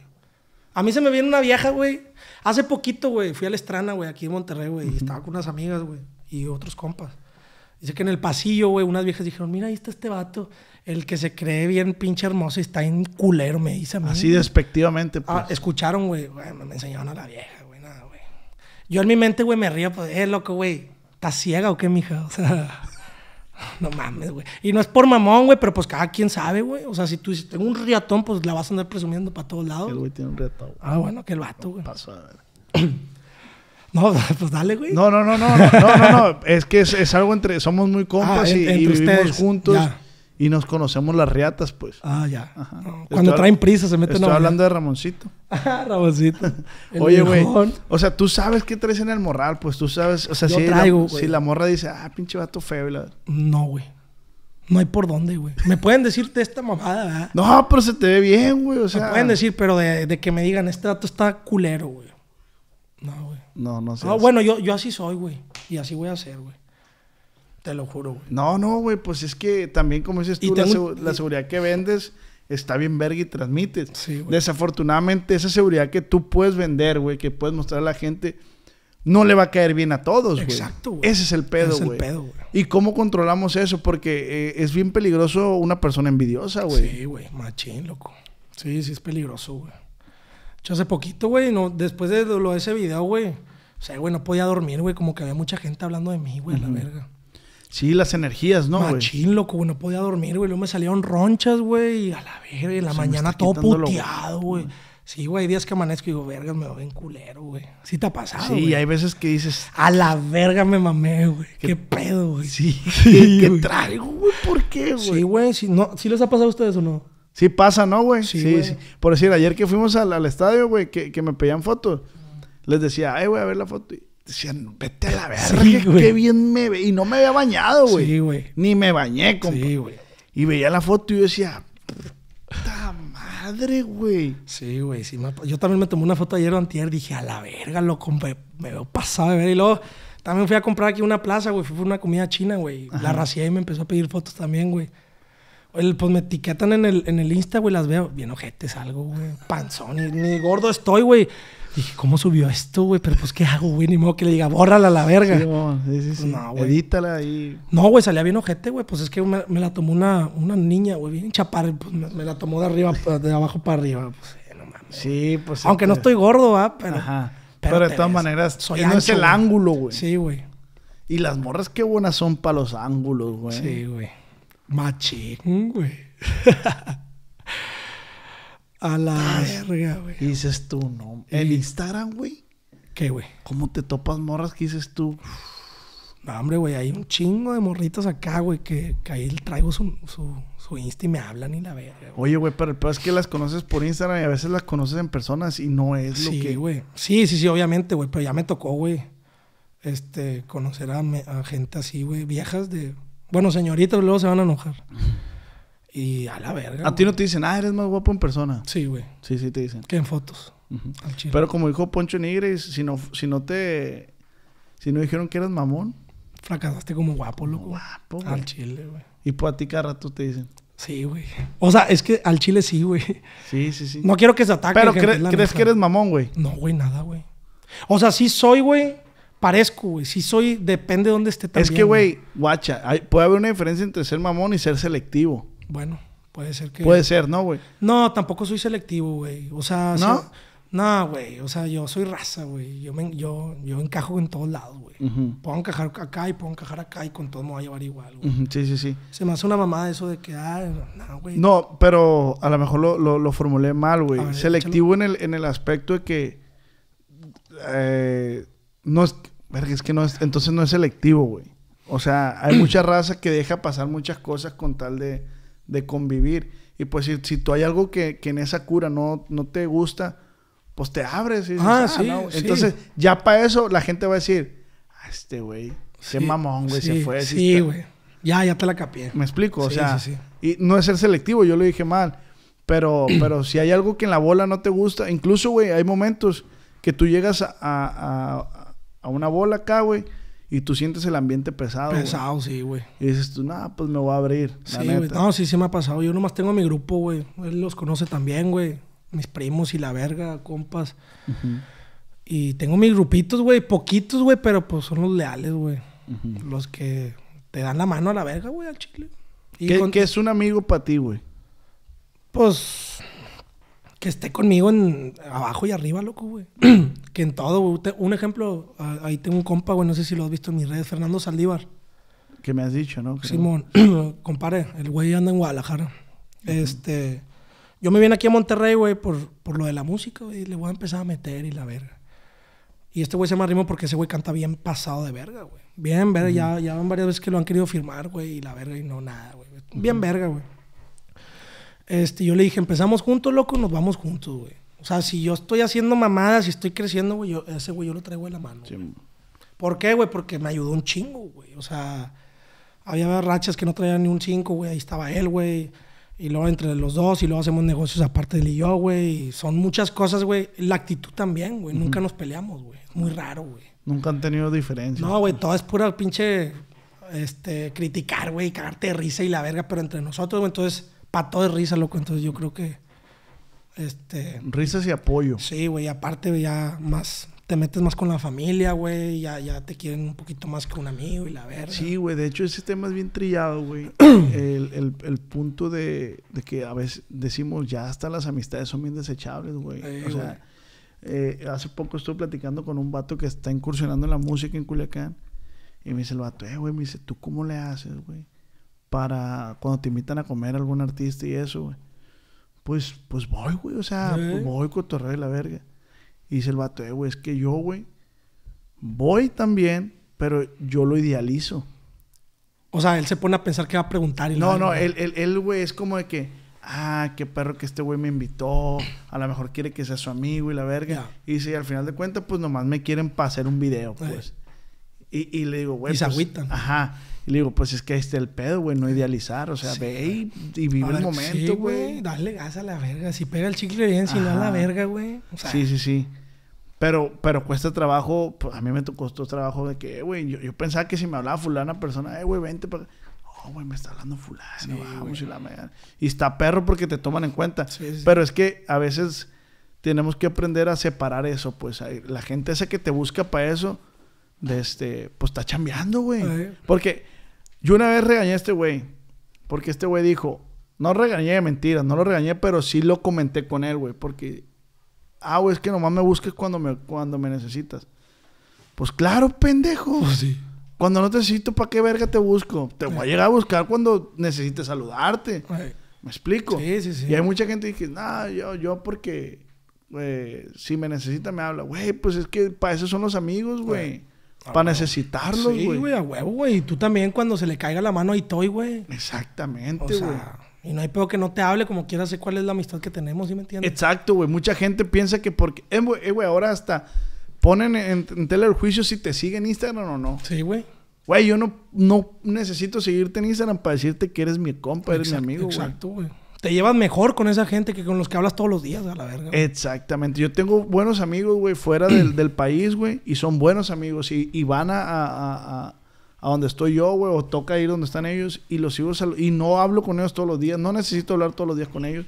A mí se me viene una vieja, güey. Hace poquito, güey, fui a la Estrana, güey, aquí en Monterrey, güey. Y estaba con unas amigas, güey y otros compas. Dice que en el pasillo, güey, unas viejas dijeron, mira, ahí está este vato, el que se cree bien pinche hermoso y está en culero, me dice a Así despectivamente, ah, pues. escucharon, güey, me enseñaron a la vieja, güey, nada, güey. Yo en mi mente, güey, me río, pues, eh, loco, güey, ¿estás ciega o qué, mija? (laughs) O sea, no mames, güey. Y no es por mamón, güey, pero pues cada quien sabe, güey. O sea, si tú dices, tengo un riatón, pues la vas a andar presumiendo para todos lados. El güey tiene un riatón. Ah, bueno, que el vato, güey. (clears throat) No, (laughs) pues dale, güey. No, no, no, no, no, no, no, Es que es, algo entre, somos muy compas ah, y, vivimos juntos. Y nos conocemos las riatas, pues. Ah, ya. cuando traen prisa se meten Estoy hablando de Ramoncito. (laughs) Ah, Ramoncito. (laughs) Oye, güey. O sea, tú sabes qué traes en el morral, pues. Tú sabes. O sea, si, la, si la morra dice, ah, pinche vato feo. La... No, güey. No hay por dónde, güey. Me pueden decirte esta mamada, ¿verdad? No, pero se te ve bien, güey. O sea. Me pueden decir, pero de, de que me digan, este dato está culero, güey. No, no ah, sé. No, bueno, yo, yo así soy, güey. Y así voy a ser, güey. Te lo juro, güey. No, no, güey. Pues es que también, como dices tú, la, seguridad que vendes está bien verga y transmites. Sí, Desafortunadamente, esa seguridad que tú puedes vender, güey, que puedes mostrar a la gente, no le va a caer bien a todos, güey. Exacto, güey. Ese es el pedo, güey. Es ¿Y cómo controlamos eso? Porque eh, es bien peligroso una persona envidiosa, güey. Sí, güey. Machín, loco. Sí, sí es peligroso, güey hace poquito, güey, no, después de lo de ese video, güey, o sea, güey, no podía dormir, güey, como que había mucha gente hablando de mí, güey, a la verga. Sí, las energías, ¿no, güey? Machín, loco, güey, no podía dormir, güey. Luego me salieron ronchas, güey, a la verga, en la mañana todo puteado, güey. Sí, güey, hay días que amanezco y digo, verga, me va bien culero, güey. Sí te ha pasado, Sí, y hay veces que dices... A la verga me mamé, güey. ¿Qué, pedo, güey? Sí, (laughs) sí ¿Qué, ¿Qué, traigo, güey? ¿Por qué, güey? Sí, güey, no, ¿sí les ha pasado a ustedes o no? Sí pasa, ¿no, güey? Sí, sí, Por decir, ayer que fuimos al, estadio, güey, que, me pedían fotos, les decía, ay, güey, a ver la foto. Y decían, vete a la verga, qué bien me ve. Y no me había bañado, güey. Sí, güey. Ni me bañé, compa. Sí, güey. Y veía la foto y yo decía, puta madre, güey. Sí, güey. Sí, Yo también me tomé una foto ayer o antier. Dije, a la verga, loco, me, me veo pasado de ver. Y luego también fui a comprar aquí una plaza, güey. Fui por una comida china, güey. La racié y me empezó a pedir fotos también, güey pues me etiquetan en el, en el Insta, güey, las veo bien ojetes, algo, güey, panzón, ni, gordo estoy, güey. Dije, ¿cómo subió esto, güey? Pero pues, ¿qué hago, güey? Ni modo que le diga, bórrala a la verga. Pues, no, güey. No, güey, salía bien ojete, güey. Pues es que me, la tomó una, una niña, güey, bien chapar pues, me, la tomó de arriba, pues, de abajo para arriba. Pues, eh, no mames. Sí, pues... Aunque no estoy gordo, ¿ah? Pero, Pero, de todas maneras, eh, es el ángulo, güey. Sí, güey. Y las morras qué buenas son para los ángulos, güey. Sí, güey. Machín, güey. A la verga, güey. Dices tú, no. El Instagram, güey. ¿Qué, güey? ¿Cómo te topas morras ¿Qué dices tú? No, hombre, güey, hay un chingo de morritos acá, güey, que, ahí traigo su, su, Insta y me hablan y la verga. Oye, güey, pero el peor es que las conoces por Instagram y a veces las conoces en personas y no es lo que. Sí, güey. Sí, sí, sí, obviamente, güey, pero ya me tocó, güey, este, conocer a gente así, güey, viejas de bueno, señoritas, luego se van a enojar. Y a la verga. A ti no te dicen, ah, eres más guapo en persona. Sí, güey. Sí, sí te dicen. Que en fotos. Al chile. Pero como dijo Poncho Nigres, si no, si no te. Si no dijeron que eras mamón. Fracasaste como guapo, lo Guapo, Al chile, güey. Y pues a ti cada rato te dicen. Sí, güey. O sea, es que al chile sí, güey. Sí, sí, sí. No quiero que se ataque. Pero ¿crees que eres mamón, güey? No, güey, nada, güey. O sea, sí soy, güey parezco, güey. Sí soy, depende de dónde esté también. Es que, güey, guacha, puede haber una diferencia entre ser mamón y ser selectivo. Bueno, puede ser que... Puede ser, ¿no, güey? No, tampoco soy selectivo, güey. O sea... ¿No? No, güey. O sea, yo soy raza, güey. Yo, yo, encajo en todos lados, güey. Puedo encajar acá y puedo encajar acá y con todo me voy a llevar igual, güey. Sí, sí, sí. Se me hace una mamada eso de que, no, güey. No, pero a lo mejor lo, formulé mal, güey. Selectivo en el, en el aspecto de que... Eh, no es Verga, es que no es, entonces no es selectivo, güey. O sea, hay (clears throat) mucha raza que deja pasar muchas cosas con tal de, convivir. Y pues si, tú hay algo que, en esa cura no, no te gusta, pues te abres. Y ah, ah sí, Entonces, ya para eso la gente va a decir, ah, este güey, qué mamón, güey, se fue. Sí, güey. Ya, ya te la capié. Me explico, o sea, y no es ser selectivo, yo lo dije mal. Pero, (clears throat) pero si hay algo que en la bola no te gusta, incluso, güey, hay momentos que tú llegas a, a una bola acá, güey. Y tú sientes el ambiente pesado. Pesado, sí, güey. Y dices tú, nada, pues me voy a abrir. Sí, güey. No, sí, sí me ha pasado. Yo nomás tengo a mi grupo, güey. Él los conoce también, güey. Mis primos y la verga, compas. Y tengo mis grupitos, güey. Poquitos, güey, pero pues son los leales, güey. Los que te dan la mano a la verga, güey, al chile. ¿Qué es un amigo para ti, güey? Pues que esté conmigo en abajo y arriba, loco, güey. (clears throat) que en todo, güey. Un ejemplo, ahí tengo un compa, güey, no sé si lo has visto en mis redes, Fernando Saldívar. Que me has dicho, ¿no? Simón, (clears throat) compare, el güey anda en Guadalajara. Este, yo me vine aquí a Monterrey, güey, por, lo de la música, güey, y le voy a empezar a meter y la verga. Y este güey se llama Rimo porque ese güey canta bien pasado de verga, güey. Bien verga, ya, ya van varias veces que lo han querido firmar, güey, y la verga, y no nada, güey. Bien verga, güey. Este, yo le dije, empezamos juntos, loco, nos vamos juntos, güey. O sea, si yo estoy haciendo mamadas, si estoy creciendo, güey, yo, ese güey yo lo traigo de la mano. ¿Por qué, güey? Porque me ayudó un chingo, güey. O sea, había rachas que no traían ni un 5, güey. Ahí estaba él, güey. Y luego entre los dos, y luego hacemos negocios aparte de él y yo, güey. Son muchas cosas, güey. La actitud también, güey. Nunca nos peleamos, güey. muy raro, güey. Nunca han tenido diferencias. No, güey. Todo es pura pinche este, criticar, güey. Cagarte de risa y la verga, pero entre nosotros, güey. Entonces pato de risa, loco. Entonces yo creo que. Este. Risas y apoyo. Sí, güey. Aparte, ya más. Te metes más con la familia, güey. Ya, ya te quieren un poquito más que un amigo y la verga. Sí, güey. De hecho, ese tema es bien trillado, güey. (clears throat) el, punto de, que a veces decimos, ya hasta las amistades son bien desechables, güey. o sea, eh, hace poco estuve platicando con un vato que está incursionando en la música en Culiacán. Y me dice el vato, eh, güey, me dice, ¿tú cómo le haces, güey? para cuando te invitan a comer algún artista y eso, Pues, pues voy, güey. O sea, pues voy, cotorreo y la verga. Y dice el vato, eh, güey, es que yo, güey, voy también, pero yo lo idealizo. O sea, él se pone a pensar que va a preguntar y No, no, él, él, güey, es como de que, ah, qué perro que este güey me invitó, a lo mejor quiere que sea su amigo y la verga. Y dice, y al final de cuentas, pues nomás me quieren para hacer un video, pues. Y, le digo, güey. Y se pues, Ajá. Y le digo, pues es que este el pedo, güey, no idealizar. O sea, ve y, vive el momento, güey. dale gas a la verga. Si pega el chicle bien, si no a la verga, güey. sí, sí, sí. Pero, pero cuesta trabajo, pues, a mí me costó trabajo de que, güey, yo, pensaba que si me hablaba fulana persona, eh, güey, vente para... Oh, güey, me está hablando fulano, vamos y la Y está perro porque te toman en cuenta. Pero es que a veces tenemos que aprender a separar eso, pues. La gente esa que te busca para eso, este, pues está chambeando, güey. Porque yo una vez regañé a este güey, porque este güey dijo, no regañé mentira. no lo regañé, pero sí lo comenté con él, güey, porque, ah, güey, es que nomás me busques cuando me, cuando me necesitas. Pues claro, pendejo. Pues sí. Cuando no te necesito, ¿para qué verga te busco? Te voy a llegar a buscar cuando necesites saludarte. ¿Me explico? Sí, sí, sí. Y hay mucha gente que dice, No, yo, yo porque eh, si me necesita me habla. Güey, pues es que para eso son los amigos, güey para necesitarlos, güey. Sí, güey, a huevo, güey. Y tú también cuando se le caiga la mano a Itoy, güey. Exactamente, güey. O sea, y no hay peor que no te hable como quieras. sé cuál es la amistad que tenemos, ¿sí me entiendes? Exacto, güey. Mucha gente piensa que porque... Eh, güey, eh, ahora hasta ponen en, tele tela el juicio si te siguen en Instagram o no. Sí, güey. Güey, yo no, no necesito seguirte en Instagram para decirte que eres mi compa, eres mi amigo, güey. Exacto, güey te llevas mejor con esa gente que con los que hablas todos los días, a la verga. Exactamente. Yo tengo buenos amigos, güey, fuera del, del, país, güey, y son buenos amigos y, van a, donde estoy yo, güey, o toca ir donde están ellos y los sigo y no hablo con ellos todos los días, no necesito hablar todos los días con ellos.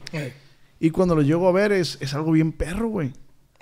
Y cuando los llego a ver es, algo bien perro, güey.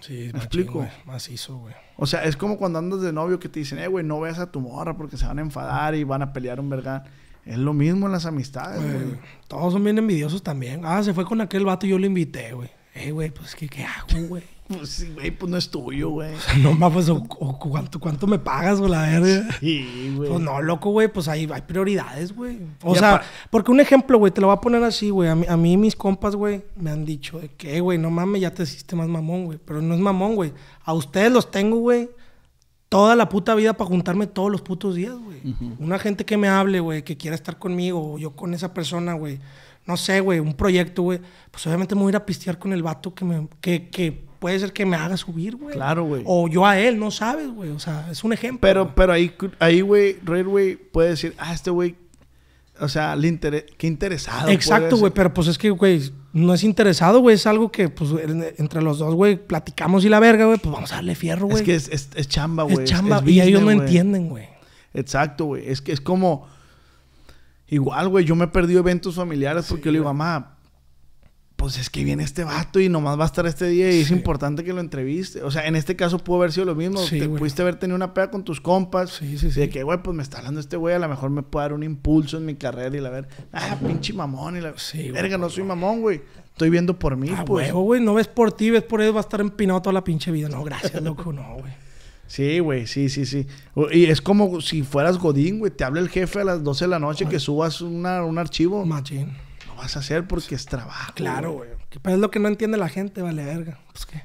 Sí, explico. Macizo, güey. O sea, es como cuando andas de novio que te dicen, eh, güey, no veas a tu morra porque se van a enfadar y van a pelear un verga. Es lo mismo en las amistades, güey. Todos son bien envidiosos también. Ah, se fue con aquel vato y yo lo invité, güey. Eh, güey, pues ¿qué, qué hago, (laughs) güey? Pues sí, güey, pues no es tuyo, güey. no más, pues, o, ¿cuánto, ¿cuánto me pagas, güey, la verga? Sí, güey. Pues no, loco, güey, pues hay, hay prioridades, güey. O sea, porque un ejemplo, güey, te lo voy a poner así, güey. A mí, a mí mis compas, güey, me han dicho de que, eh, güey, no mames, ya te hiciste más mamón, güey. Pero no es mamón, güey. A ustedes los tengo, güey, toda la puta vida para juntarme todos los putos días, güey. Una gente que me hable, güey, que quiera estar conmigo, o yo con esa persona, güey. No sé, güey, un proyecto, güey. Pues obviamente me voy a ir a pistear con el vato que me. que, que puede ser que me haga subir, güey. Claro, güey. O yo a él, no sabes, güey. O sea, es un ejemplo. Pero, pero ahí, ahí, güey, Red, güey, puede decir, ah, este güey. O sea, le qué interesado. Exacto, güey, pero pues es que, güey no es interesado, güey. Es algo que, pues, entre los dos, güey, platicamos y la verga, güey, pues vamos a darle fierro, güey. Es que es, chamba, güey. Es chamba. y ellos no entienden, güey. Exacto, güey. Es que es como. Igual, güey, yo me perdí eventos familiares porque yo le digo, mamá, pues es que viene este vato y nomás va a estar este día y es importante que lo entreviste. O sea, en este caso pudo haber sido lo mismo. Sí, Te pudiste haber tenido una pega con tus compas. Sí, sí, sí. De que, güey, pues me está hablando este güey, a lo mejor me puede dar un impulso en mi carrera y la ver, ah, pinche mamón. Y la sí, verga, no soy mamón, güey. Estoy viendo por mí, ah, pues. güey, no ves por ti, ves por él, va a estar empinado toda la pinche vida. No, gracias, loco, no, güey. Sí, güey, sí, sí, sí. Y es como si fueras Godín, güey. Te habla el jefe a las 12 de la noche que subas un archivo. Machín vas a hacer porque es trabajo. Claro, güey. Pues, es lo que no entiende la gente, vale verga. Pues qué.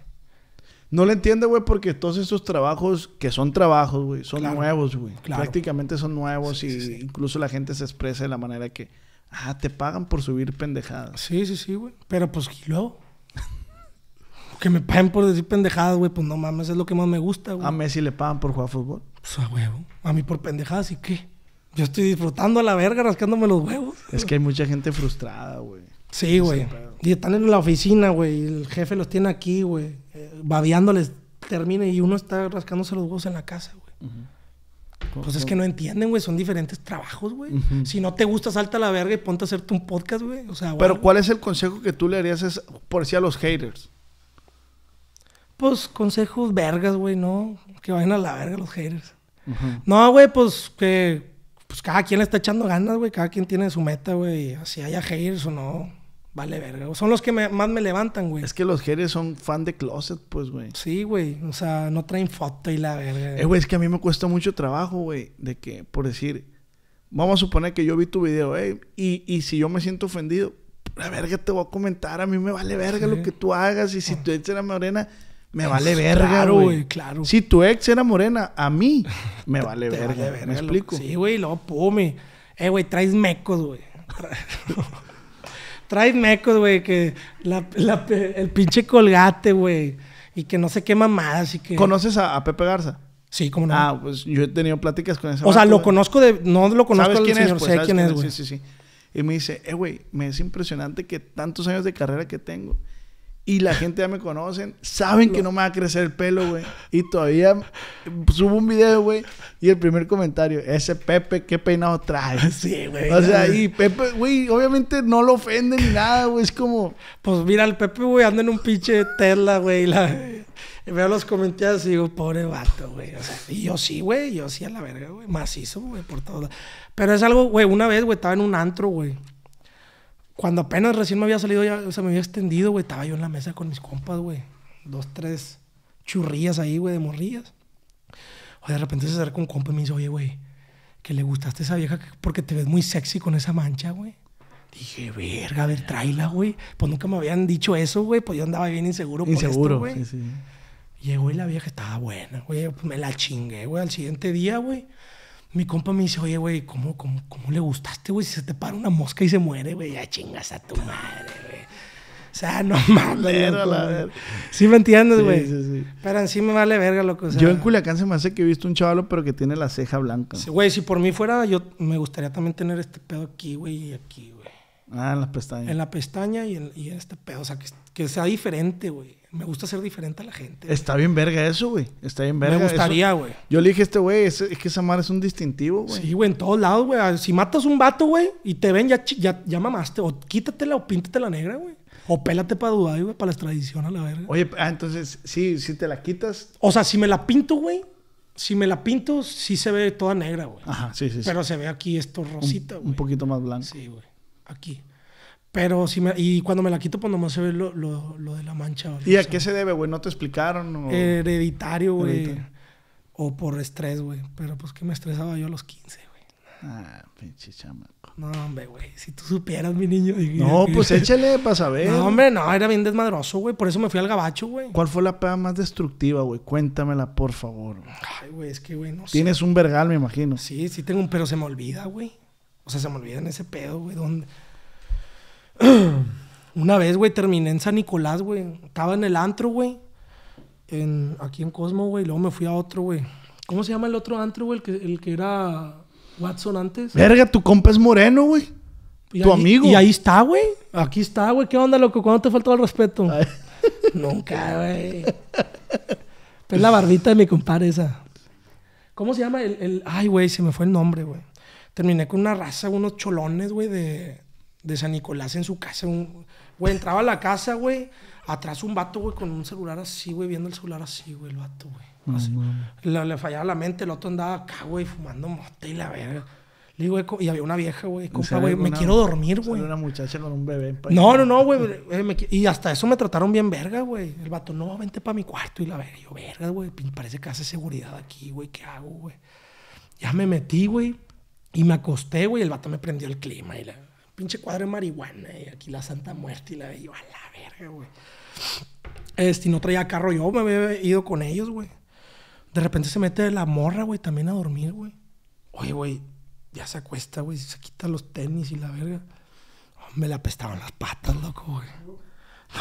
No le entiende, güey, porque todos esos trabajos que son trabajos, güey, son nuevos, güey. Prácticamente son nuevos y incluso la gente se expresa de la manera que, ah, te pagan por subir pendejadas. Sí, sí, sí, güey. Pero pues, ¿y luego? (laughs) que me paguen por decir pendejadas, güey, pues no mames, es lo que más me gusta, güey. A Messi le pagan por jugar fútbol. Pues a huevo. A mí por pendejadas y qué. Yo estoy disfrutando a la verga, rascándome los huevos. Es que hay mucha gente frustrada, güey. Sí, güey. Y están en la oficina, güey. El jefe los tiene aquí, güey. Eh, babeándoles, termina y uno está rascándose los huevos en la casa, güey. Pues es que no entienden, güey. Son diferentes trabajos, güey. Si no te gusta, salta a la verga y ponte a hacerte un podcast, güey. O sea, Pero, ¿cuál es el consejo que tú le harías, por si a los haters? Pues consejos vergas, güey, no. Que vayan a la verga los haters. No, güey, pues que pues, cada quien le está echando ganas, güey. Cada quien tiene su meta, güey. Si haya haters o no. Vale, verga. Son los que más me levantan, güey. Es que los haters son fan de closet, pues, güey. Sí, güey. O sea, no traen foto y la verga. Eh, güey, es que a mí me cuesta mucho trabajo, güey. De que, por decir, vamos a suponer que yo vi tu video, eh. Y, si yo me siento ofendido, la verga te voy a comentar. A mí me vale verga lo que tú hagas. Y si ah. tú eres la morena me vale pues, verga, claro, güey. Claro. Si tu ex era morena, a mí me vale verga. ¿Me explico? Sí, güey, lo pume. Eh, güey, traes mecos, güey. traes mecos, güey, que el pinche colgate, güey. Y que no se quema más que... ¿Conoces a, Pepe Garza? Sí, ¿cómo no. Ah, pues yo he tenido pláticas con ese O sea, lo conozco de... No lo conozco ¿Sabes quién es, pues, sé quién es, güey. Sí, sí, sí. Y me dice, eh, güey, me es impresionante que tantos años de carrera que tengo y la gente ya me conocen, saben que no me va a crecer el pelo, güey. Y todavía subo un video, güey, y el primer comentario, ese Pepe, qué peinado trae. (laughs) Sí, güey. O sea, y Pepe, güey, obviamente no lo ofende ni nada, güey. Es como. Pues mira, el Pepe, güey, anda en un pinche Tesla, güey. La... Y (laughs) veo los comentarios y digo, pobre vato, güey. O sea, y yo sí, güey, yo sí a la verga, güey. Macizo, güey, por todo. Pero es algo, güey, una vez, güey, estaba en un antro, güey. Cuando apenas recién me había salido, ya, o sea, me había extendido, güey, estaba yo en la mesa con mis compas, güey. Dos, tres churrillas ahí, güey, de morrillas. O de repente se acerca un compa y me dice, oye, güey, que le gustaste a esa vieja porque te ves muy sexy con esa mancha, güey. Dije, verga, a ver, tráela, güey. Pues nunca me habían dicho eso, güey. Pues yo andaba bien inseguro, inseguro esto, güey. Sí, sí. Llegó y la vieja estaba buena, güey. Pues me la chingué, güey, al siguiente día, güey mi compa me dice, oye, güey, ¿cómo, cómo, cómo le gustaste, güey? Si se te para una mosca y se muere, güey, ya chingas a tu madre, güey. O sea, no (laughs) mames. Sí, me entiendes, güey. Sí, sí, sí. Pero en sí me vale verga, loco. O sea, yo en Culiacán se me hace que he visto un chavalo, pero que tiene la ceja blanca. Güey, si por mí fuera, yo me gustaría también tener este pedo aquí, güey, y aquí, güey. Ah, en las pestañas. En la pestaña y en, este pedo. O sea, que sea diferente, güey. Me gusta ser diferente a la gente. Está bien verga eso, güey. Está bien verga. Me gustaría, güey. Yo le dije a este güey, es, que esa madre es un distintivo, güey. Sí, güey, en todos lados, güey. Ah, si matas un vato, güey, y te ven, ya, ya, mamaste. O quítatela o píntatela negra, güey. O pélate para Dubái, güey, para la extradición a la verga. Oye, ah, entonces, sí, si te la quitas. O sea, si me la pinto, güey. Si me la pinto, sí se ve toda negra, güey. Ajá, sí, sí. Pero se ve aquí esto rosita, güey. Un poquito más blanco. Sí, güey. Aquí. Pero si me, y cuando me la quito, pues nomás se ve lo, de la mancha. ¿Y a qué se debe, güey? ¿No te explicaron? O... Eh, hereditario, güey. O por estrés, güey. Pero pues que me estresaba yo a los 15, güey. Ah, pinche chamaco. No, hombre, güey. Si tú supieras, mi niño. No, pues (laughs) échale para saber. No, hombre, no. Era bien desmadroso, güey. Por eso me fui al gabacho, güey. ¿Cuál fue la peda más destructiva, güey? Cuéntamela, por favor. Ay, güey, es que, güey, Tienes un vergal, me imagino. Sí, sí tengo un... Pero se me olvida, güey. O sea, se me olvida en ese pedo, güey. ¿Dónde...? Una vez, güey, terminé en San Nicolás, güey. Estaba en el antro, güey. aquí en Cosmo, güey. Luego me fui a otro, güey. ¿Cómo se llama el otro antro, güey? El que, el que era Watson antes. Verga, tu compa es moreno, güey. tu amigo. Y ahí está, güey. Aquí está, güey. ¿Qué onda, loco? ¿Cuándo te faltó el respeto? (laughs) Nunca, güey. es la barbita de mi compadre esa. ¿Cómo se llama? el... Ay, güey, se me fue el nombre, güey. Terminé con una raza, unos cholones, güey, de, de San Nicolás en su casa. güey, entraba a la casa, güey. Atrás un vato, güey, con un celular así, güey, viendo el celular así, güey, el vato, güey. le, fallaba la mente, el otro andaba acá, güey, fumando moto y la verga. Le digo, eh, y había una vieja, güey, me quiero dormir, güey. una muchacha con un bebé. No, no, no, güey. Eh, y hasta eso me trataron bien verga, güey. El vato, no, vente para mi cuarto y la verga. Yo, verga, güey, parece que hace seguridad aquí, güey, ¿qué hago, güey? Ya me metí, güey, y me acosté, güey, el vato me prendió el clima y la pinche cuadro de marihuana y aquí la Santa Muerte y la veía a la verga, güey. Este, no traía carro yo, me había ido con ellos, güey. De repente se mete la morra, güey, también a dormir, güey. Oye, güey, ya se acuesta, güey, se quita los tenis y la verga. me la apestaban las patas, loco, güey.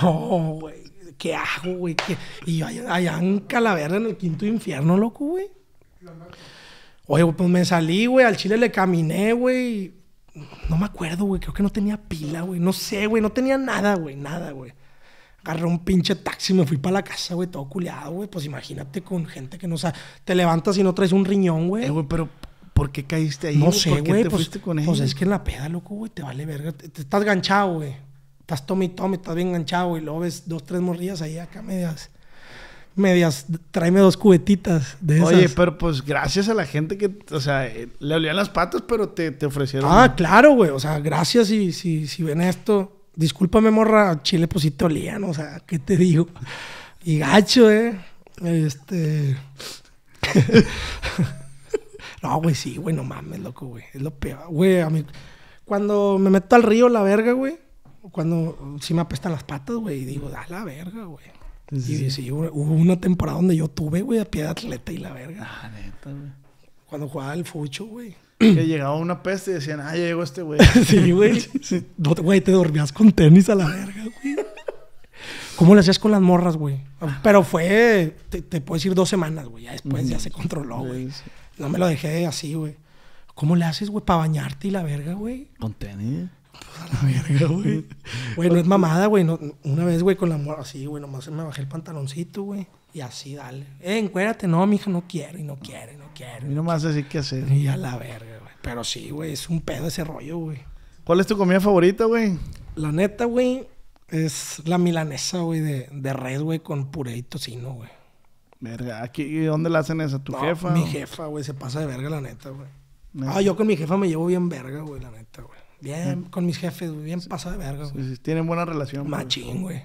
No, güey, ¿qué hago, güey? Y allá, en Calavera, en el quinto infierno, loco, güey. Oye, pues me salí, güey, al chile le caminé, güey. No me acuerdo, güey. Creo que no tenía pila, güey. No sé, güey. No tenía nada, güey. Nada, güey. Agarré un pinche taxi, me fui para la casa, güey, todo culiado, güey. Pues imagínate con gente que no o sea, te levantas y no traes un riñón, güey. Eh, güey, pero ¿por qué caíste ahí? No sé, güey. Pues, con pues, es que en la peda, loco, güey, te vale verga. Te, estás ganchado, güey. Estás tome tome, estás bien ganchado, güey. Luego ves dos, tres morrillas ahí acá medias medias, tráeme dos cubetitas de esas. Oye, pero pues gracias a la gente que, o sea, eh, le olían las patas, pero te, te ofrecieron. Ah, claro, güey. O sea, gracias y si, si ven esto. Discúlpame, morra, Chile, pues sí te olían, o sea, ¿qué te digo? Y gacho, eh. Este. (laughs) no, güey, sí, güey, no mames, loco, güey. Es lo peor. Güey, a mí. Cuando me meto al río, la verga, güey. Cuando sí me apestan las patas, güey. Y digo, da la verga, güey. Sí. sí, hubo una temporada donde yo tuve, güey, a pie de atleta y la verga. Ah, neta, güey. Cuando jugaba el fucho, güey. Que llegaba una peste y decían, ah, llegó este güey. (laughs) sí, güey. (laughs) güey, te dormías con tenis a la verga, güey. ¿Cómo le hacías con las morras, güey? Pero fue, te, puedes ir dos semanas, güey. Ya después ya se controló, güey. no me lo dejé así, güey. ¿Cómo le haces, güey, para bañarte y la verga, güey? Con tenis. Pues a la verga, güey. Güey, no es mamada, güey. una vez, güey, con la morra así, güey, nomás me bajé el pantaloncito, güey. Y así, dale. Eh, encuérdate. no, mija, no quiero, y no quiere, no quiere. Y nomás así que hacer. Y a la verga, güey. Pero sí, güey, es un pedo ese rollo, güey. ¿Cuál es tu comida favorita, güey? La neta, güey, es la milanesa, güey, de, de red, güey, con puré y tocino, güey. Verga, aquí, ¿dónde la hacen esa? ¿Tu no, jefa? Mi jefa, güey, se pasa de verga, la neta, güey. Ah, yo con mi jefa me llevo bien verga, güey, la neta, güey. Bien, mm. con mis jefes, Bien pasado de verga, tienen buena relación. Machín, güey.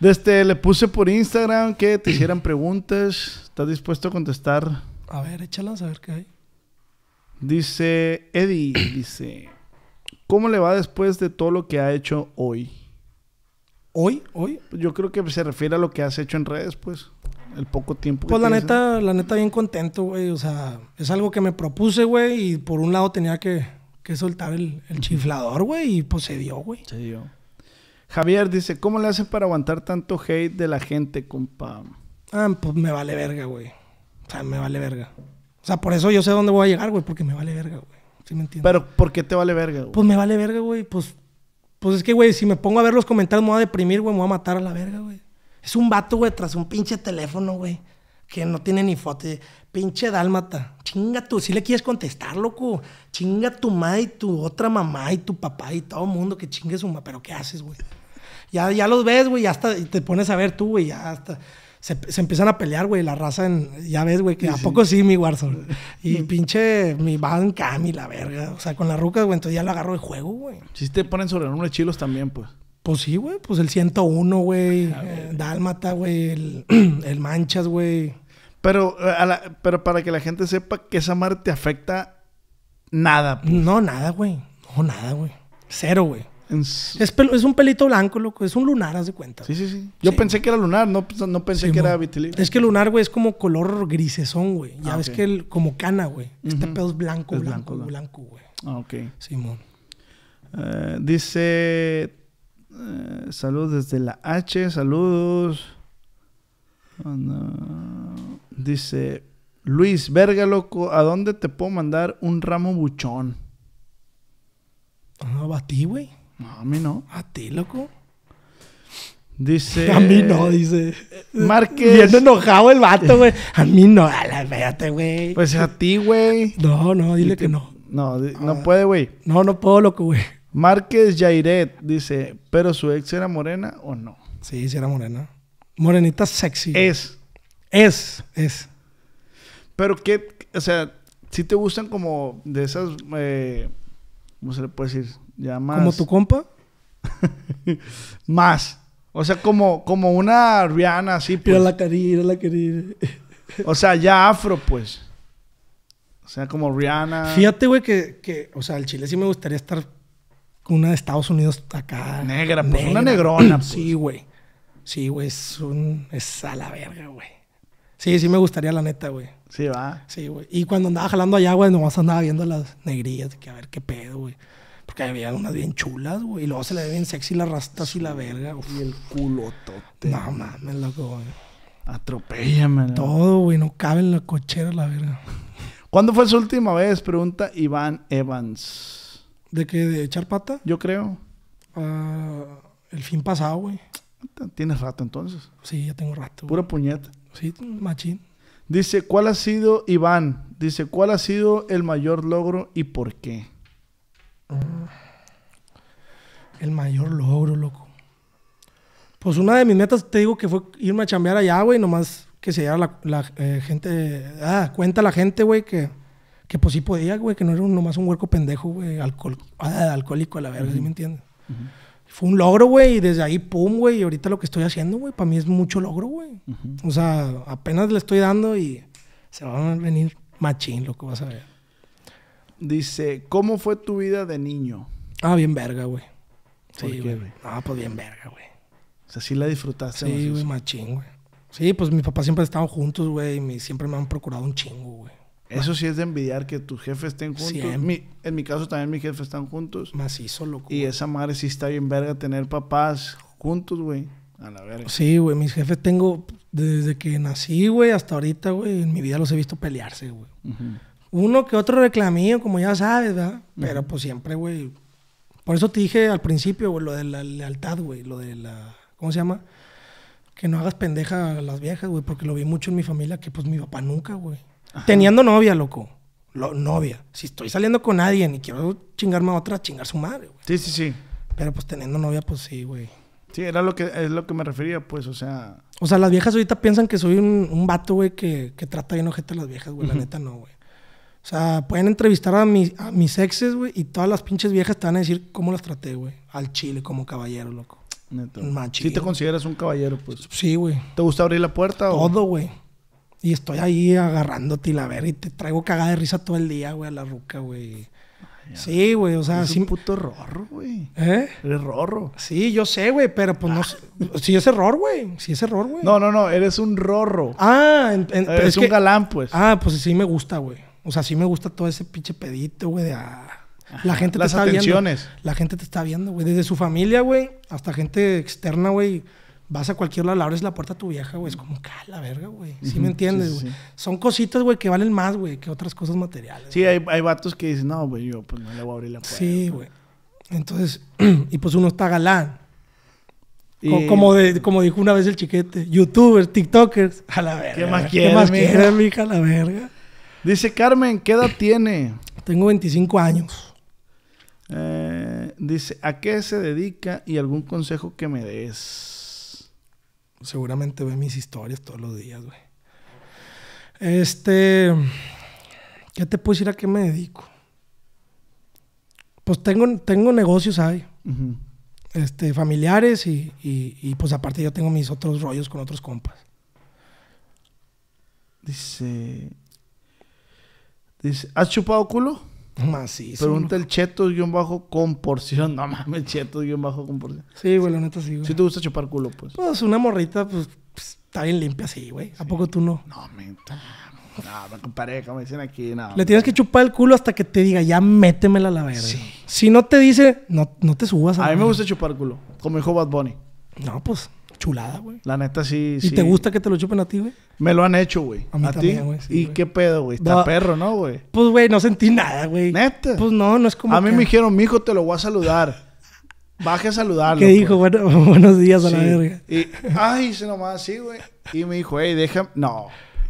Desde este, le puse por Instagram que te hicieran (clears throat) preguntas. ¿Estás dispuesto a contestar? A ver, échalas a ver qué hay. Dice Eddie, dice, ¿cómo le va después de todo lo que ha hecho hoy? ¿Hoy? ¿Hoy? Yo creo que se refiere a lo que has hecho en redes, pues. El poco tiempo que Pues la neta, la neta bien contento, güey. O sea, es algo que me propuse, güey. Y por un lado tenía que que soltar el, el chiflador, güey, y pues se dio, güey. Se dio. Javier dice, ¿cómo le haces para aguantar tanto hate de la gente, compa? Ah, pues me vale verga, güey. O sea, me vale verga. O sea, por eso yo sé dónde voy a llegar, güey, porque me vale verga, güey. ¿Sí me entiendes? Pero, ¿por qué te vale verga, güey? Pues me vale verga, güey. Pues, pues es que, güey, si me pongo a ver los comentarios me voy a deprimir, güey, me voy a matar a la verga, güey. Es un vato, güey, tras un pinche teléfono, güey. Que no tiene ni foto. Pinche dálmata. Chinga tú, si le quieres contestar, loco. Chinga tu madre y tu otra mamá y tu papá y todo el mundo que chingue su mamá. Pero ¿qué haces, güey? Ya, ya los ves, güey, ya hasta te pones a ver tú, güey, ya hasta. Se, empiezan a pelear, güey, la raza en, ya ves, güey, que a poco sí, mi Warzone. (laughs) Y pinche mi banca Cami, la verga. O sea, con las rucas, güey, entonces ya lo agarro de juego, güey. Si te ponen sobre de chilos también, pues. Pues sí, güey, pues el 101, güey, ah, eh, Dálmata, güey, el (clears throat) Manchas, güey. Pero, eh, pero para que la gente sepa que esa madre te afecta nada. Pues. No, nada, güey. No, nada, güey. Cero, güey. Es, un pelito blanco, loco. Es un lunar, haz de cuenta. Sí, sí, sí. Yo pensé que era lunar, no, pues, no pensé que era vitiligo. Es que lunar, güey, es como color grisesón, güey. Ya ah, ves que como cana, güey. Este pedo es blanco, blanco, blanco, güey. Ah, ok. Simón. Eh, dice. Eh, saludos desde la H, saludos. Ah, no. Dice, Luis, verga loco, ¿a dónde te puedo mandar un ramo buchón? No, a ti, güey. No, a mí no. A ti, loco. Dice. (laughs) A mí no, dice. Eh, Márquez. Viendo enojado el vato, güey. A mí no, a güey. Pues a ti, güey. No, no, dile que no. No, no ah. puede, güey. No, no puedo, loco, güey. Márquez Jairet dice, ¿pero su ex era morena o no? Sí, sí era morena. Morenita sexy. Es. Es, es. Pero que, o sea, si te gustan como de esas, eh, ¿cómo se le puede decir? Ya más. ¿Como tu compa? (laughs) más. O sea, como, como una Rihanna así, Pero pues. la querida, la querida. o sea, ya afro, pues. O sea, como Rihanna. Fíjate, güey, que, o sea, el Chile sí me gustaría estar con una de Estados Unidos acá. Negra, pues, una negrona, (clears throat) pues. Sí, güey. Sí, güey, es un. Es a la verga, güey. Sí, sí me gustaría, la neta, güey. Sí, va. Sí, güey. Y cuando andaba jalando allá, güey, nomás andaba viendo las negrillas, que a ver qué pedo, güey. Porque había unas bien chulas, güey. Y luego se le ve bien sexy la rastrazo y la verga. Y el culotote. No mames, loco, güey. Atropéllame. Todo, güey. No cabe en la cochera la verga. ¿Cuándo fue su última vez? Pregunta Iván Evans. ¿De qué? ¿De echar pata? Yo creo. Ah, el fin pasado, güey. Tienes rato entonces. Sí, ya tengo rato. Pura puñeta. Sí, machín. Dice, ¿cuál ha sido, Iván? Dice, ¿cuál ha sido el mayor logro y por qué? Ah, el mayor logro, loco. Pues una de mis metas, te digo que fue irme a chambear allá, güey, nomás que se diera la, eh, gente, ah, cuenta la gente, güey, que, que pues sí podía, güey, que no era nomás un huerco pendejo, güey, ah, alcohólico a la verdad, ¿sí me entiendes? Fue un logro, güey, y desde ahí, pum, güey, y ahorita lo que estoy haciendo, güey, para mí es mucho logro, güey. O sea, apenas le estoy dando y se van a venir machín, lo que vas a ver. Dice, ¿cómo fue tu vida de niño? Ah, bien verga, güey. Sí, güey. Ah, pues bien verga, güey. O sea, sí la disfrutaste. Sí, güey, machín, güey. Sí, pues mis papás siempre estaban juntos, güey, y siempre me han procurado un chingo, güey. Eso sí es de envidiar que tus jefes estén juntos. En mi, en mi caso también mis jefes están juntos. Macizo, loco. Y esa madre sí está bien verga tener papás juntos, güey. A la verga. Sí, güey. Mis jefes tengo desde que nací, güey, hasta ahorita, güey. En mi vida los he visto pelearse, güey. Uno que otro reclamío, como ya sabes, ¿verdad? Pero pues siempre, güey. Por eso te dije al principio, güey, lo de la lealtad, güey. Lo de la... ¿Cómo se llama? Que no hagas pendeja a las viejas, güey. Porque lo vi mucho en mi familia que pues mi papá nunca, güey teniendo novia, loco. novia. Si estoy saliendo con alguien y quiero chingarme a otra, chingar su madre, güey. Sí, sí, sí. Pero pues teniendo novia, pues sí, güey. Sí, era lo que, es lo que me refería, pues, o sea. O sea, las viejas ahorita piensan que soy un, vato, güey, que, trata bien ojete a las viejas, güey. La neta no, güey. O sea, pueden entrevistar a, mis exes, güey, y todas las pinches viejas te van a decir cómo las traté, güey. Al chile, como caballero, loco. Neto. Si te consideras un caballero, pues. Sí, güey. ¿Te gusta abrir la puerta? o Todo, güey. Y estoy ahí agarrándote y la ver y te traigo cagada de risa todo el día, güey, a la ruca, güey. Ah, sí, güey, o sea, es un puto rorro, güey. ¿Eh? Eres rorro. Sí, yo sé, güey, pero pues no. Ah. Sí es error, güey. Sí es error, güey. No, no, no, eres un rorro. Ah, en, eres es un galán, pues. Ah, pues sí me gusta, güey. O sea, sí me gusta todo ese pinche pedito, güey, la gente te está atenciones. La gente te está viendo, güey. Desde su familia, güey, hasta gente externa, güey vas a cualquier lado, abres la puerta a tu vieja, güey. Es como, cala, ah, verga, güey. ¿Sí me entiendes, güey? Son cositas, güey, que valen más, güey, que otras cosas materiales. Sí, hay, hay, vatos que dicen, no, güey, yo pues no le voy a abrir la puerta. Sí, güey. Entonces, (clears throat) y pues uno está galán. Como, de, como dijo una vez el chiquete, youtubers, tiktokers, (laughs) a la verga. ¿Qué más quieres, ¿Qué más quieres, mija, a la verga? Dice Carmen, ¿qué edad tiene? Tengo 25 años. Eh, dice, ¿a qué se dedica y algún consejo que me des? Seguramente ve mis historias todos los días, güey. Este. ¿Qué te puedo decir a qué me dedico? Pues tengo, tengo negocios ahí. este, familiares y, y, pues aparte yo tengo mis otros rollos con otros compas. Dice. Dice. ¿Has chupado culo? Macizo. Pregunta el chetos guión bajo con porción. No mames, chetos guión bajo con porción. Sí, güey, la neta sí, güey. Si te gusta chupar culo, pues. Pues una morrita, pues, pues está bien limpia así, güey. ¿A poco tú no? No, menta. No, me comparé, como dicen aquí, nada Le tienes que chupar el culo hasta que te diga, ya métemela a la verga. Si no te dice, no, no te subas a A mí me gusta chupar culo, como dijo Bad Bunny. No, pues chulada, güey. La neta sí. ¿Y te gusta que te lo chupen a ti, güey? Me lo han hecho, güey. A mí también, güey. ¿Y qué pedo, güey? Está perro, ¿no, güey? Pues, güey, no sentí nada, güey. ¿Neta? Pues no, no es como. A mí me dijeron, mijo, te lo voy a saludar. Baje a saludarlo. ¿Qué dijo? Pues. Bueno, (laughs) buenos días a la verga. Y, ay, se nomás así, güey. Y me dijo, hey, déjame. No.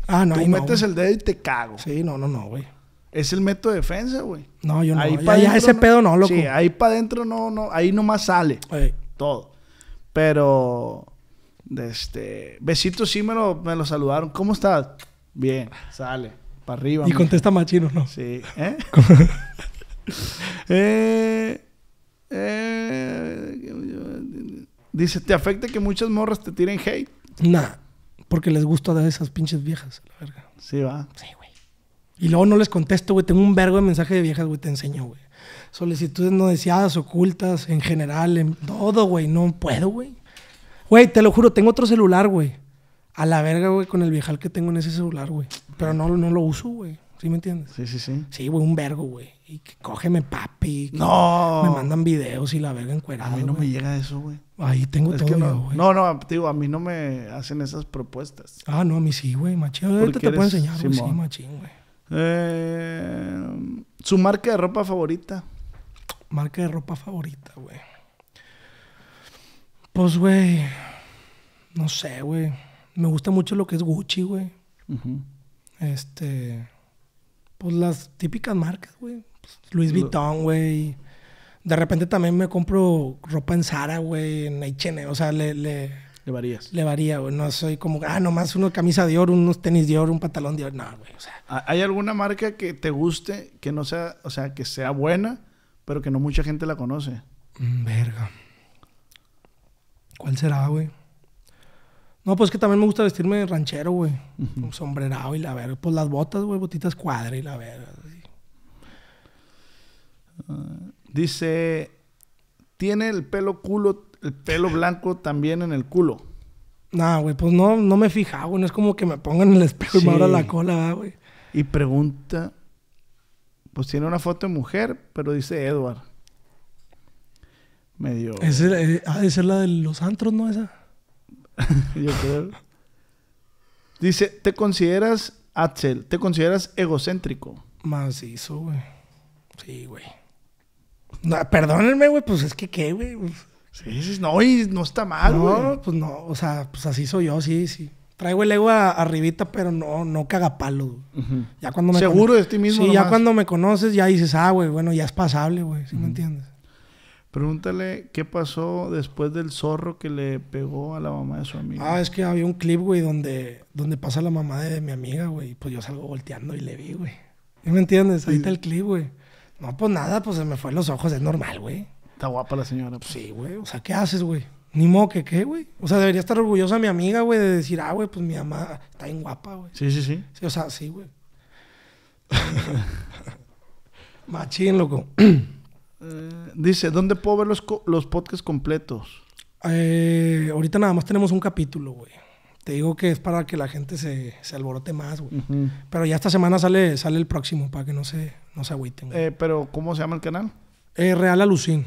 Ah, no. Tú metes el dedo y te cago. Sí, no, no, no, güey. Es el método de defensa, güey. No, yo no. Ahí para ya ese pedo no, loco. Sí, ahí para adentro no, no. Ahí nomás sale. Todo. Pero Besitos, este, sí me lo, me saludaron. ¿Cómo estás? Bien, sale. Para arriba. Y contesta machino, ¿no? Sí. ¿eh? (laughs) ¿Eh? eh, dice, ¿te afecta que muchas morras te tiren hate? Nah, porque les gusta de esas pinches viejas, la verga. Sí, va. Sí, güey. Y luego no les contesto, güey. Tengo un vergo de mensaje de viejas, güey. Te enseño, güey. Solicitudes no deseadas, ocultas, en general, en todo, güey. No puedo, güey. Güey, te lo juro, tengo otro celular, güey. A la verga, güey, con el viejal que tengo en ese celular, güey. Pero no, no lo uso, güey. ¿Sí me entiendes? Sí, sí, sí. Sí, güey, un vergo, güey. Y que cógeme papi. no. Me mandan videos y la verga encuerada. A mí no me llega eso, güey. Ahí tengo todo, no, güey. No, no, digo, a mí no me hacen esas propuestas. Ah, no, a mí sí, güey. Machín. Ahorita te puedo enseñar, güey. Sí, machín, güey. Eh, ¿Su marca de ropa favorita? Marca de ropa favorita, güey. Pues, güey, no sé, güey. Me gusta mucho lo que es Gucci, güey. Este, pues las típicas marcas, güey. Pues, Luis Vuitton, güey. De repente también me compro ropa en Zara, güey, en H&M. O sea, le, le... Le varías. Le varía, güey. No soy como, ah, nomás una camisa de oro, unos tenis de oro, un pantalón de oro. No, güey, o sea. ¿Hay alguna marca que te guste, que no sea, o sea, que sea buena, pero que no mucha gente la conoce? Mm, verga. ¿Cuál será, güey? No, pues que también me gusta vestirme ranchero, güey. Un sombrerado y la verga. Pues las botas, güey, botitas cuadra y la verga. Ah, dice, ¿tiene el pelo culo, el pelo blanco también en el culo? Nah, güey, pues no, no me fijaba, güey. No es como que me pongan el espejo y me abra la cola, güey. Y pregunta, pues tiene una foto de mujer, pero dice Edward medio. Eh, ah, ¿Es la de los antros, ¿no? Esa. (laughs) Yo creo. Dice, ¿te consideras, Axel, te consideras egocéntrico? Macizo, güey. Sí, güey. perdónenme, güey, pues es que qué, güey. Pues, sí, no, y no está mal, güey. No, pues no, o sea, pues así soy yo, sí, sí. Traigo el ego arribita, pero no, no cagapalo. palo Ya cuando me Seguro de ti mismo. Sí, ya cuando me conoces, ya dices, ah, güey, bueno, ya es pasable, güey. ¿Sí me entiendes? Pregúntale qué pasó después del zorro que le pegó a la mamá de su amiga. Ah, es que había un clip, güey, donde, donde pasa la mamá de mi amiga, güey. Pues yo salgo volteando y le vi, güey. me entiendes? Ahí está el clip, güey. No, pues nada, pues se me fue en los ojos, es normal, güey. Está guapa la señora. Pues. Sí, güey. O sea, ¿qué haces, güey? Ni modo que qué, güey. O sea, debería estar orgullosa mi amiga, güey, de decir, ah, güey, pues mi mamá está bien guapa, güey. sí, sí, sí. O sea, sí, güey. (laughs) Machín, loco. Eh, dice, ¿dónde puedo ver los, los podcasts completos? Eh, ahorita nada más tenemos un capítulo, güey. Te digo que es para que la gente se, se alborote más, güey. Pero ya esta semana sale, sale el próximo, para que no se, no se agüiten. Eh, pero, ¿cómo se llama el canal? Real Alucín.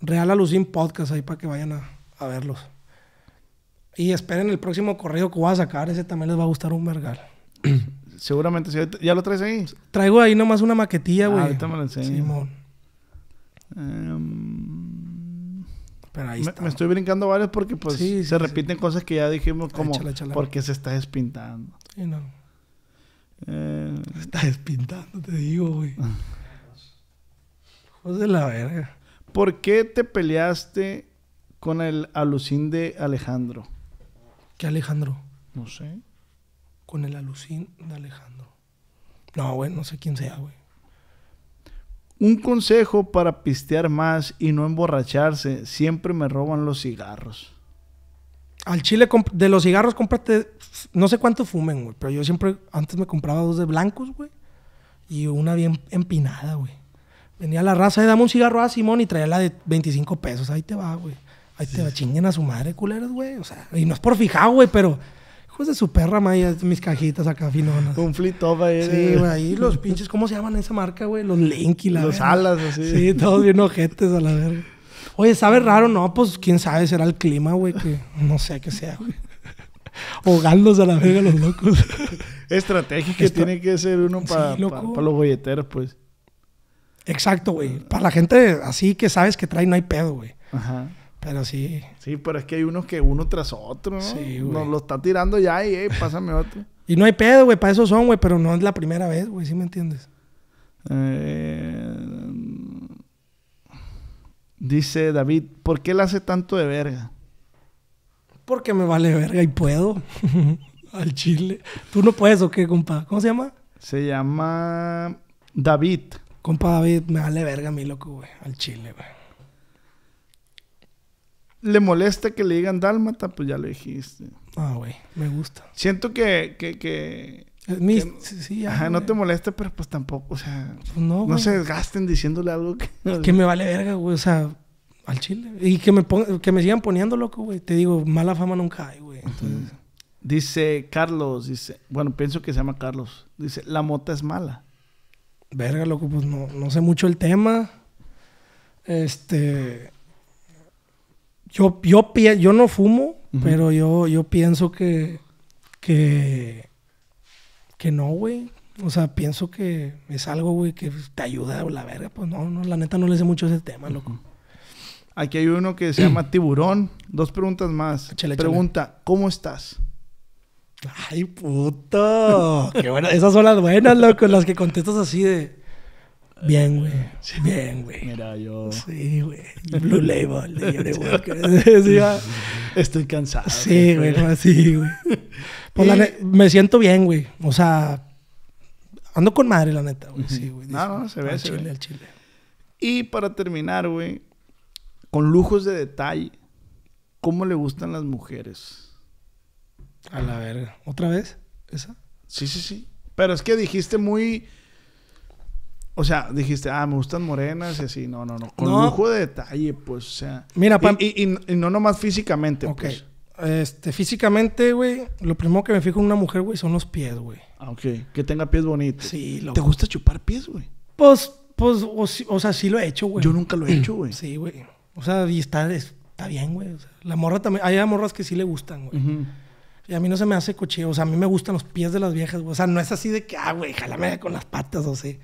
Real Alucín Podcast, ahí para que vayan a, verlos. Y esperen el próximo correo que voy a sacar. Ese también les va a gustar un vergal. (clears throat) Seguramente. ¿Ya lo traes ahí? Traigo ahí nomás una maquetilla, ah, güey. Ah, ahorita me enseño. Simón. Em, me, estoy brincando varios porque pues se repiten cosas que ya dijimos como porque se está despintando. Eh, se está despintando, te digo, güey. (laughs) José la verga. ¿Por qué te peleaste con el alucín de Alejandro? ¿Qué Alejandro? No sé. Con el alucín de Alejandro. No, güey, no sé quién sea, güey. Un consejo para pistear más y no emborracharse. Siempre me roban los cigarros. Al chile de los cigarros cómprate, no sé cuánto fumen, güey, pero yo siempre, antes me compraba dos de blancos, güey, y una bien empinada, güey. Venía la raza de dame un cigarro a ah, Simón y traía la de 25 pesos, ahí te va, güey. Ahí te va, chinguen a su madre, culeros, güey. O sea, y no es por fijado, güey, pero pues de su perra, maya, mis cajitas acá finonas. Un flip top ahí. Sí, güey, ahí los pinches, ¿cómo se llaman esa marca, güey? Los Linky, la Los alas, así. Sí, todos bien ojetes a la verga. Oye, ¿sabe raro? No, pues quién sabe, será el clima, güey, que no sé qué sea, güey. ganos, a la verga los locos. Estrategia que tiene que ser uno para, los bolleteros, pues. Exacto, güey. Para la gente así que sabes que trae, no hay pedo, güey. Ajá. Pero sí. Sí, pero es que hay unos que uno tras otro, ¿no? Sí, güey. Nos lo está tirando ya y, eh, pásame otro. (laughs) y no hay pedo, güey, para eso son, güey, pero no es la primera vez, güey, ¿sí me entiendes? Eh, dice David, ¿por qué le hace tanto de verga? Porque me vale verga y puedo. (laughs) Al chile. ¿Tú no puedes o qué, compa? ¿Cómo se llama? Se llama David. Compa David, me vale verga a mí, loco, güey. Al chile, güey le molesta que le digan dálmata, pues ya lo dijiste. Ah, güey, me gusta. Siento que... que, que, sí, ajá, no te molesta, pero pues tampoco, o sea... Pues no, no se desgasten diciéndole algo que... Es que me vale verga, güey, o sea, al chile. Y que me, que me sigan poniendo loco, güey. Te digo, mala fama nunca hay, güey. Dice Carlos, dice... Bueno, pienso que se llama Carlos. Dice, la mota es mala. Verga, loco, pues no, no sé mucho el tema. Este yo, yo, yo no fumo, pero yo, yo pienso que, que, que no, güey. O sea, pienso que es algo, güey, que te ayuda la verga. Pues no, no, la neta no le sé mucho ese tema, loco. Aquí hay uno que se llama (clears throat) Tiburón. Dos preguntas más. Pregunta, ¿cómo estás? Ay, puto. Qué bueno, Esas son las buenas, loco, las que contestas así de... Bien, güey. Eh, bien, güey. Mira, yo. Sí, güey. Blue Label (laughs) (laughs) Estoy cansado. Sí, güey. güey. me siento bien, güey. O sea, ando con madre, la neta, güey. Sí, güey. No, no, se ve, chile, ve. chile. Y para terminar, güey, con lujos de detalle, ¿cómo le gustan las mujeres? A la verga. ¿Otra vez? ¿Esa? Sí, sí, sí. Pero es que dijiste muy o sea, dijiste, ah, me gustan morenas y así. No, no, no. Con lujo de detalle, pues, o sea. Mira, Y, no nomás físicamente, Ok. Pues. Este, físicamente, güey, lo primero que me fijo en una mujer, güey, son los pies, güey. Ah, ok. Que tenga pies bonitos. Sí, lo. ¿Te gusta chupar pies, güey? Pues, pues, o, sea, sí lo he hecho, güey. Yo nunca lo he hecho, güey. Sí, güey. O sea, y está, bien, güey. la morra también. Hay morras que sí le gustan, güey. Y a mí no se me hace coche. O sea, a mí me gustan los pies de las viejas, güey. O sea, no es así de que, ah, güey, jálame con las patas, o sea.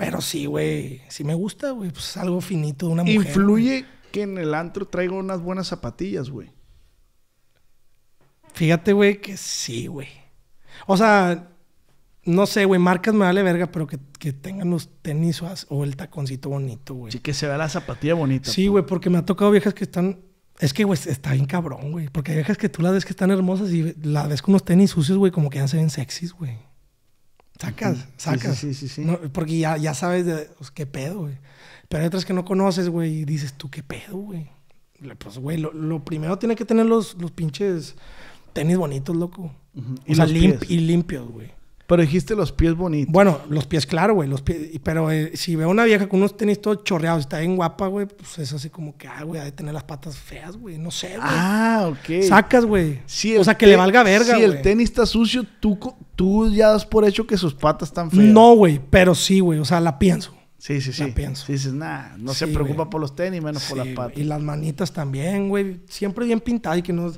Pero sí, güey, Si me gusta, güey. Pues algo finito de una mujer. Influye que en el antro traigo unas buenas zapatillas, güey. Fíjate, güey, que sí, güey. O sea, no sé, güey, marcas me vale verga, pero que, tengan los tenis o, el taconcito bonito, güey. Sí, que se vea la zapatilla bonita. Sí, pues. güey, porque me ha tocado viejas que están. Es que, güey, está bien cabrón, güey. Porque hay viejas que tú las ves que están hermosas y las ves con unos tenis sucios, güey, como que ya se ven sexys, güey. Sacas, sacas. Sí, sí, sí. porque ya, ya sabes de, pues, qué pedo, güey. Pero hay otras que no conoces, güey, y dices, tú, qué pedo, güey. Pues, güey, lo, primero tiene que tener los, pinches tenis bonitos, loco. O sea, y limpios, güey. Pero dijiste los pies bonitos. Bueno, los pies, claro, güey. Los pies, pero eh, si veo una vieja con unos tenis todos chorreados, está bien guapa, güey, pues es así como que, ah, güey, ha de tener las patas feas, güey. No sé, güey. Ah, ok. Sacas, güey. sí o sea, que le valga verga, Si el tenis está sucio, tú, tú ya das por hecho que sus patas están feas. No, güey, pero sí, güey. O sea, la pienso. Sí, sí, sí. La pienso. Sí, dices, nada. no se preocupa por los tenis, menos por las patas. Y las manitas también, güey. Siempre bien pintadas y que no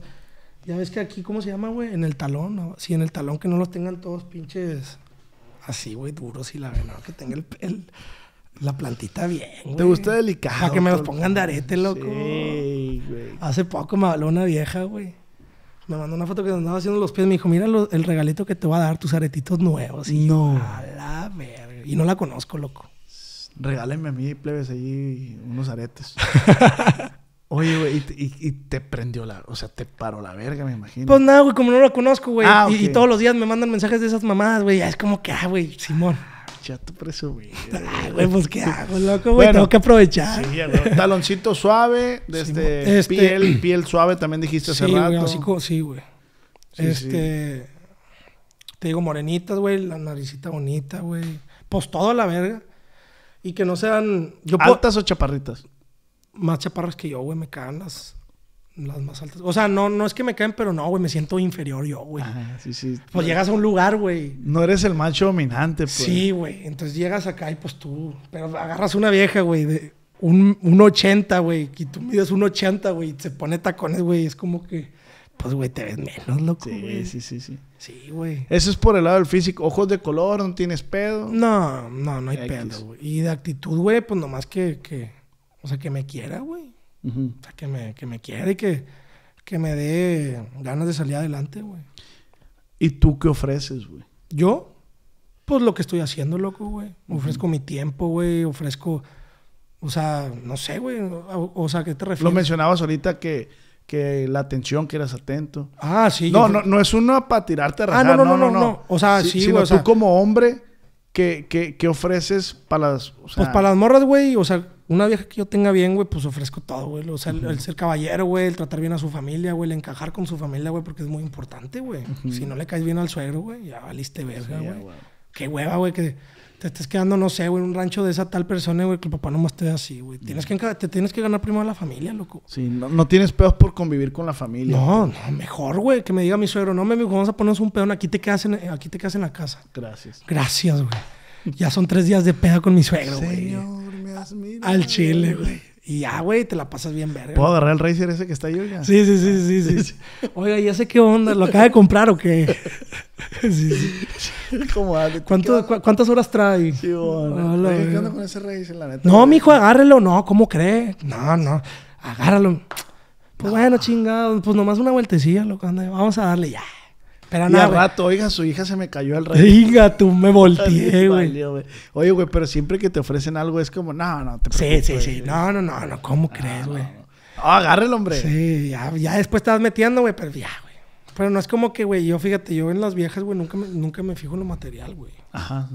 ya ves que aquí, ¿cómo se llama, güey? En el talón, ¿no? Sí, en el talón, que no los tengan todos pinches así, güey, duros y la verdad, que tenga el, la plantita bien. Güey. ¿Te gusta delicado? Para que me los pongan de arete, loco. Sí, güey. Hace poco me habló una vieja, güey. Me mandó una foto que andaba haciendo los pies. Me dijo, mira el regalito que te va a dar, tus aretitos nuevos. no. la Y no la conozco, loco. Regálenme a mí, plebes, ahí unos aretes. (laughs) Oye, güey, y, te prendió la. O sea, te paró la verga, me imagino. Pues nada, güey, como no lo conozco, güey. Ah, y, todos los días me mandan mensajes de esas mamadas, güey. Es como que, ah, güey, Simón. Ya te presumí. Ay, (laughs) ah, güey, pues qué hago, loco, güey. Bueno, tengo que aprovechar. Sí, Taloncito suave, de este, este... piel, piel suave, también dijiste hace sí, rato. como... sí, güey. este. Te digo, morenitas, güey, la naricita bonita, güey. Pues todo la verga. Y que no sean. Yo ¿Altas o chaparritas? más chaparras que yo, güey, me caen las, las más altas. O sea, no, no es que me caen, pero no, güey, me siento inferior yo, güey. sí, sí. Pues llegas a un lugar, güey. No eres el macho dominante, pues. Sí, güey. Entonces llegas acá y pues tú, pero agarras una vieja, güey, de un, un 80, güey, y tú mides un 80, güey, y se pone tacones, güey, es como que pues, güey, te ves menos, loco. Sí, sí, sí, sí. Sí, güey. Eso es por el lado del físico. Ojos de color, no tienes pedo. No, no, no hay pedo, güey. Y de actitud, güey, pues nomás que, o sea, que me quiera, güey. O sea, que me, que quiera y que, que me dé ganas de salir adelante, güey. ¿Y tú qué ofreces, güey? Yo, pues lo que estoy haciendo, loco, güey. Ofrezco mi tiempo, güey. Ofrezco, o sea, no sé, güey. O, sea, ¿qué te refieres? Lo mencionabas ahorita que, la atención, que eras atento. Ah, sí. No, no, es uno para tirarte a Ah, no, no, no, no, O sea, sí, sí güey, o tú como hombre, ¿qué, ofreces para las... Pues para las morras, güey. O sea, una vieja que yo tenga bien, güey, pues ofrezco todo, güey. O sea, el, ser caballero, güey, el tratar bien a su familia, güey, el encajar con su familia, güey, porque es muy importante, güey. Si no le caes bien al suegro, güey, ya valiste verga, güey. Qué hueva, güey, que te estés quedando, no sé, güey, en un rancho de esa tal persona, güey, que el papá nomás te esté así, güey. Tienes mm. que, te tienes que ganar primero a la familia, loco. Sí, no, no tienes pedos por convivir con la familia. No, no, mejor, güey, que me diga mi suegro, no, me vamos a ponernos un peón, aquí te quedas en, aquí te quedas en la casa. Gracias. Gracias, güey. Ya son tres días de peda con mi suegro, güey. Al chile, güey. Y ya, güey, te la pasas bien verga. ¿Puedo agarrar el Racer ese que está ahí, oiga? Sí, sí, sí, sí, sí. (laughs) Oiga, ya sé qué onda, ¿lo acaba de comprar o qué? (laughs) sí, sí. Como, ah, ¿Cuánto, ¿Cuántas horas trae? Sí, bueno. ¿Qué con ese Racer, la neta? No, mijo, agárrelo. No, ¿cómo cree? No, no. Agárralo. Pues bueno, chingado. Pues nomás una vueltecilla, loco. Vamos a darle ya. Pero y rato, oiga, su hija se me cayó al rey Oiga, tú me (laughs) volteé, güey. Oye, güey, pero siempre que te ofrecen algo es como, no, no, te Sí, sí, sí. No, no, no, no, ¿cómo crees, güey? No, no. Ah, hombre. Sí, ya, ya después estás metiendo, güey, pero ya, güey. Pero no es como que, güey, yo fíjate, yo en las viejas, güey, nunca me, nunca me fijo en lo material, güey. Ajá.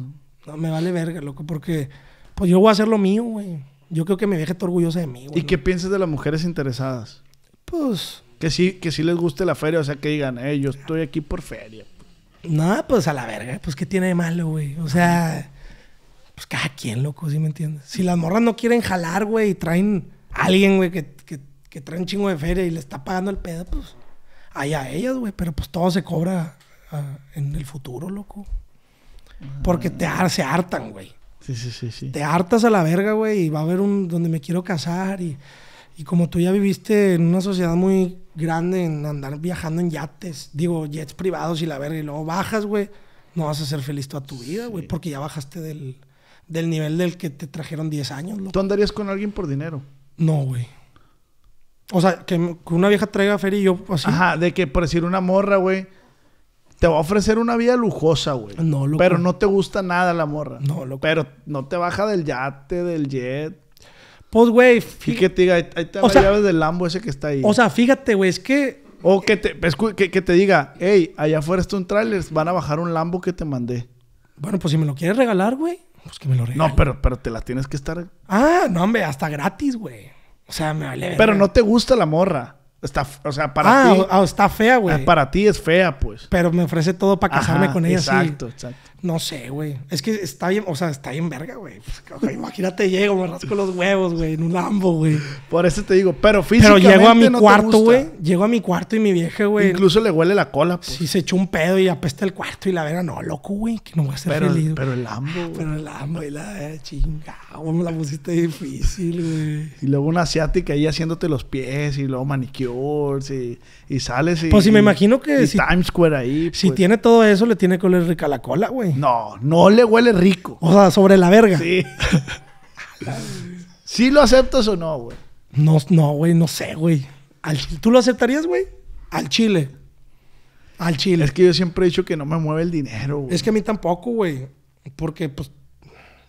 No, me vale verga, loco, porque pues yo voy a hacer lo mío, güey. Yo creo que mi vieja está orgullosa de mí, güey. ¿Y qué piensas de las mujeres interesadas? Pues que sí, que sí les guste la feria, o sea, que digan, eh, yo estoy aquí por feria. No, pues a la verga, pues ¿qué tiene de malo, güey? O sea, pues cada quien, loco, ¿sí me entiendes? Si las morras no quieren jalar, güey, y traen a alguien, güey, que, que, trae un chingo de feria y le está pagando el pedo, pues allá a ellas, güey, pero pues todo se cobra ah, en el futuro, loco. Porque te se hartan, güey. Sí, sí, sí, sí. Te hartas a la verga, güey, y va a haber un donde me quiero casar y y como tú ya viviste en una sociedad muy grande, en andar viajando en yates, digo, jets privados y la verga, y luego bajas, güey, no vas a ser feliz toda tu vida, güey, porque ya bajaste del, del, nivel del que te trajeron 10 años. güey... ¿Tú andarías con alguien por dinero? No, güey. O sea, que, una vieja traiga feria y yo así. Ajá, de que por decir una morra, güey, te va a ofrecer una vida lujosa, güey. No, loco. Pero no te gusta nada la morra. No, loco. Pero no te baja del yate, del jet. Pues, güey. Fíjate, diga, ahí, te llaves del Lambo ese que está ahí. O sea, fíjate, güey, es que. O que te, que, te diga, hey, allá afuera está un trailer, van a bajar un Lambo que te mandé. Bueno, pues si me lo quieres regalar, güey, pues que me lo regales. No, pero, pero te la tienes que estar. Ah, no, hombre, hasta gratis, güey. O sea, me vale. Pero no te gusta la morra. Está, o sea, para ah, ti. Ah, está fea, güey. Ah, para ti es fea, pues. Pero me ofrece todo para casarme con ella. Exacto, exacto. No sé, güey. Es que está bien, o sea, está bien verga, güey. Pues, imagínate, llego, me rasco los huevos, güey, en un Lambo, güey. Por eso te digo, pero físicamente Pero llego a mi cuarto, güey. Llego a mi cuarto y mi vieja, güey. Incluso le huele la cola, pues. Sí, se echó un pedo y apesta el cuarto y la vera, No, loco, güey, que no voy a ser feliz. Pero el Lambo, güey. Pero el Lambo y la chinga, chingada, me la pusiste difícil, güey. Y luego una asiática ahí haciéndote los pies y luego manicures y, sales y... Pues si me imagino que... Y si, Times Square ahí, Si pues. tiene todo eso, le tiene que oler rica la cola, güey. No, no le huele rico. O sea, sobre la verga. Sí. ¿Sí lo aceptas o no, güey? No, no, güey, no sé, güey. ¿Tú lo aceptarías, güey? Al chile. Al chile. Es que yo siempre he dicho que no me mueve el dinero, güey. Es que a mí tampoco, güey. Porque, pues,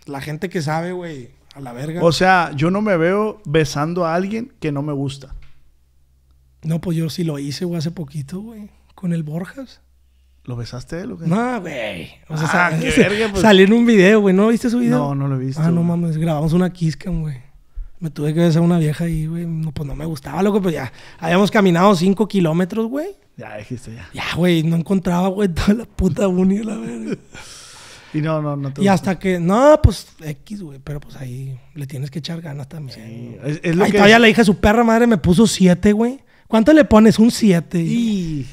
la gente que sabe, güey, a la verga. O sea, yo no me veo besando a alguien que no me gusta. No, pues yo sí lo hice, güey, hace poquito, güey. Con el Borjas. ¿Lo besaste lo que? No, güey. O sea, ah, (laughs) pues. salió en un video, güey. ¿No viste su video? No, no lo he visto. Ah, no mames. Grabamos una Kiskan, güey. Me tuve que besar a una vieja ahí, güey. No, pues no me gustaba, loco, Pues ya. Habíamos caminado cinco kilómetros, güey. Ya, dijiste ya. Ya, güey. No encontraba, güey, toda la puta uni, la verga. (laughs) Y no, no, no te Y hasta que, no, pues X, güey, pero pues ahí le tienes que echar ganas también. Sí. ahí todavía la hija de su perra madre me puso siete, güey. ¿Cuánto le pones? Un siete Y...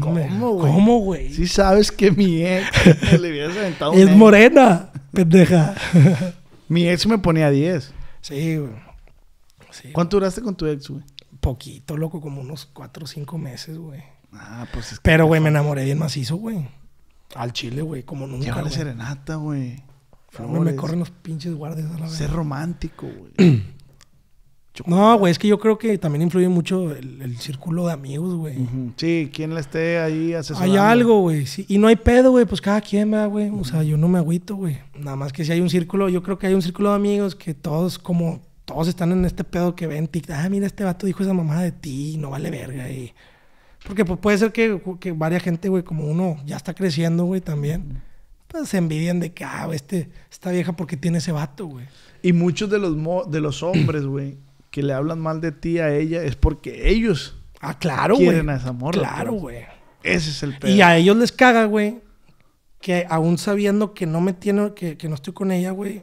¿Cómo, güey? ¿Cómo, güey? Si ¿Sí sabes que mi ex (laughs) le Es morena, pendeja. (laughs) mi ex me ponía 10. Sí, güey. ¿Cuánto duraste con tu ex, güey? Poquito, loco, como unos 4 o 5 meses, güey. Ah, pues es que Pero, güey, me enamoré bien macizo, güey. Al chile, güey, como nunca. la serenata, güey. Me, me corren los pinches guardias a la vez. Ser romántico, güey. (clears throat) No, güey, es que yo creo que también influye mucho el, círculo de amigos, güey. Sí, quien le esté ahí asesorando. Hay algo, güey, sí. Y no hay pedo, güey, pues cada quien, va güey? O sea, yo no me agüito, güey. Nada más que si hay un círculo, yo creo que hay un círculo de amigos que todos como... Todos están en este pedo que ven, tic, ah, mira, este vato dijo esa mamá de ti, no vale verga. Porque pues, puede ser que, que varias gente, güey, como uno ya está creciendo, güey, también, pues se envidian de que, ah, este, esta vieja porque tiene ese vato, güey. Y muchos de los, de los hombres, güey, que le hablan mal de ti a ella es porque ellos ah, claro, quieren a esa Claro, güey. Ese es el pedo. Y a ellos les caga, güey, que aún sabiendo que no me tiene, que, no estoy con ella, güey,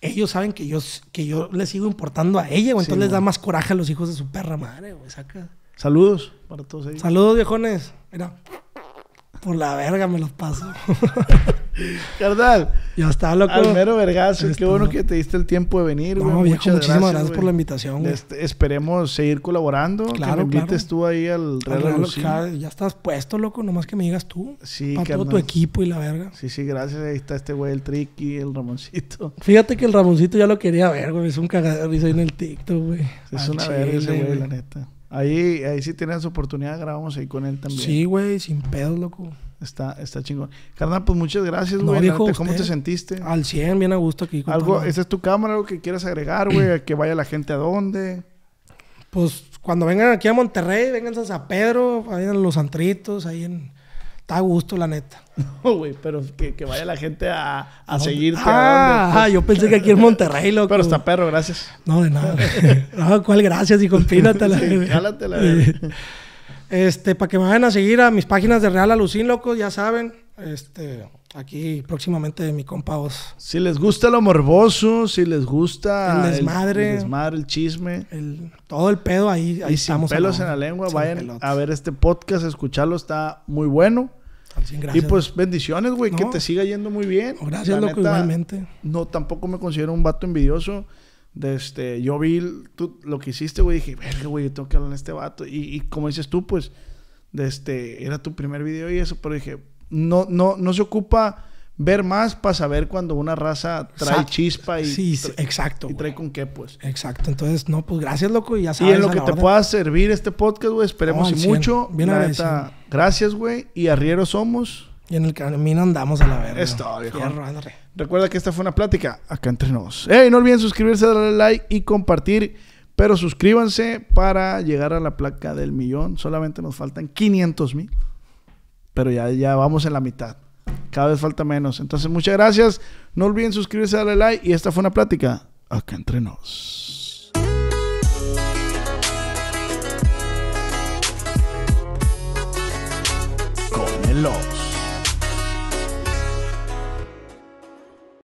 ellos saben que yo, que yo les sigo importando a ella, güey. entonces les da más coraje a los hijos de su perra madre, güey. Saludos para todos ellos. Saludos, viejones. Mira. Por la verga me los paso. (laughs) ¿Verdad? Ya está, loco. Primero mero vergazo. Qué bueno que te diste el tiempo de venir, güey. muchísimas gracias, por la invitación, güey. Este, esperemos seguir colaborando. Claro, que me invites tú ahí al Real Ya estás puesto, loco. Nomás que me digas tú. Sí, Para todo tu equipo y la verga. Sí, sí, gracias. Ahí está este güey, el Tricky, el Ramoncito. Fíjate que el Ramoncito ya lo quería ver, güey. Es un cagadero ahí en el TikTok, güey. Es una verga ese güey, la neta. Ahí, ahí sí tienes oportunidad, grabamos ahí con él también. Sí, güey, sin pedo, loco. Está, está chingón. Carnal, pues muchas gracias, güey. ¿Cómo te sentiste? Al 100, bien a gusto aquí. algo, esa es tu cámara, algo que quieras agregar, güey, (clears throat) que vaya la gente a dónde. Pues cuando vengan aquí a Monterrey, vengan a San Pedro, ahí en los antritos, ahí en. Está a gusto, la neta. (laughs) No, güey, pero que, vaya la gente a, a, seguirte. Ah, ah, yo pensé que aquí en Monterrey, loco. Pero está perro, gracias. No, de nada. no, (laughs) ah, ¿cuál gracias? y (laughs) güey. Este, para que me vayan a seguir a mis páginas de Real Alucín, loco, ya saben. Este, aquí próximamente mi compa Si les gusta lo morboso, si les gusta el desmadre, el, chisme, todo el pedo ahí, ahí estamos. pelos en la, lengua, vayan a ver este podcast, escucharlo, está muy bueno. Y pues bendiciones, güey, que te siga yendo muy bien. Gracias, No, tampoco me considero un vato envidioso este, yo vi tú, lo que hiciste, güey, dije, verga, güey, yo tengo que hablar en este vato. Y, como dices tú, pues, este, era tu primer video y eso, pero dije, no, no, no se ocupa ver más para saber cuando una raza trae chispa y, y trae con qué, pues. Exacto. Entonces, no, pues gracias, loco, y ya sabes. Y en lo que te pueda servir este podcast, güey, esperemos y mucho. Bien gracias, güey, y arriero somos. Y en el camino andamos a la verga. Es viejo. Recuerda que esta fue una plática acá entre nos. no olviden suscribirse, darle like y compartir. Pero suscríbanse para llegar a la placa del millón. Solamente nos faltan 500 mil. Pero ya, ya vamos en la mitad. Cada vez falta menos. Entonces, muchas gracias. No olviden suscribirse, darle like. Y esta fue una plática acá entre nos. Con el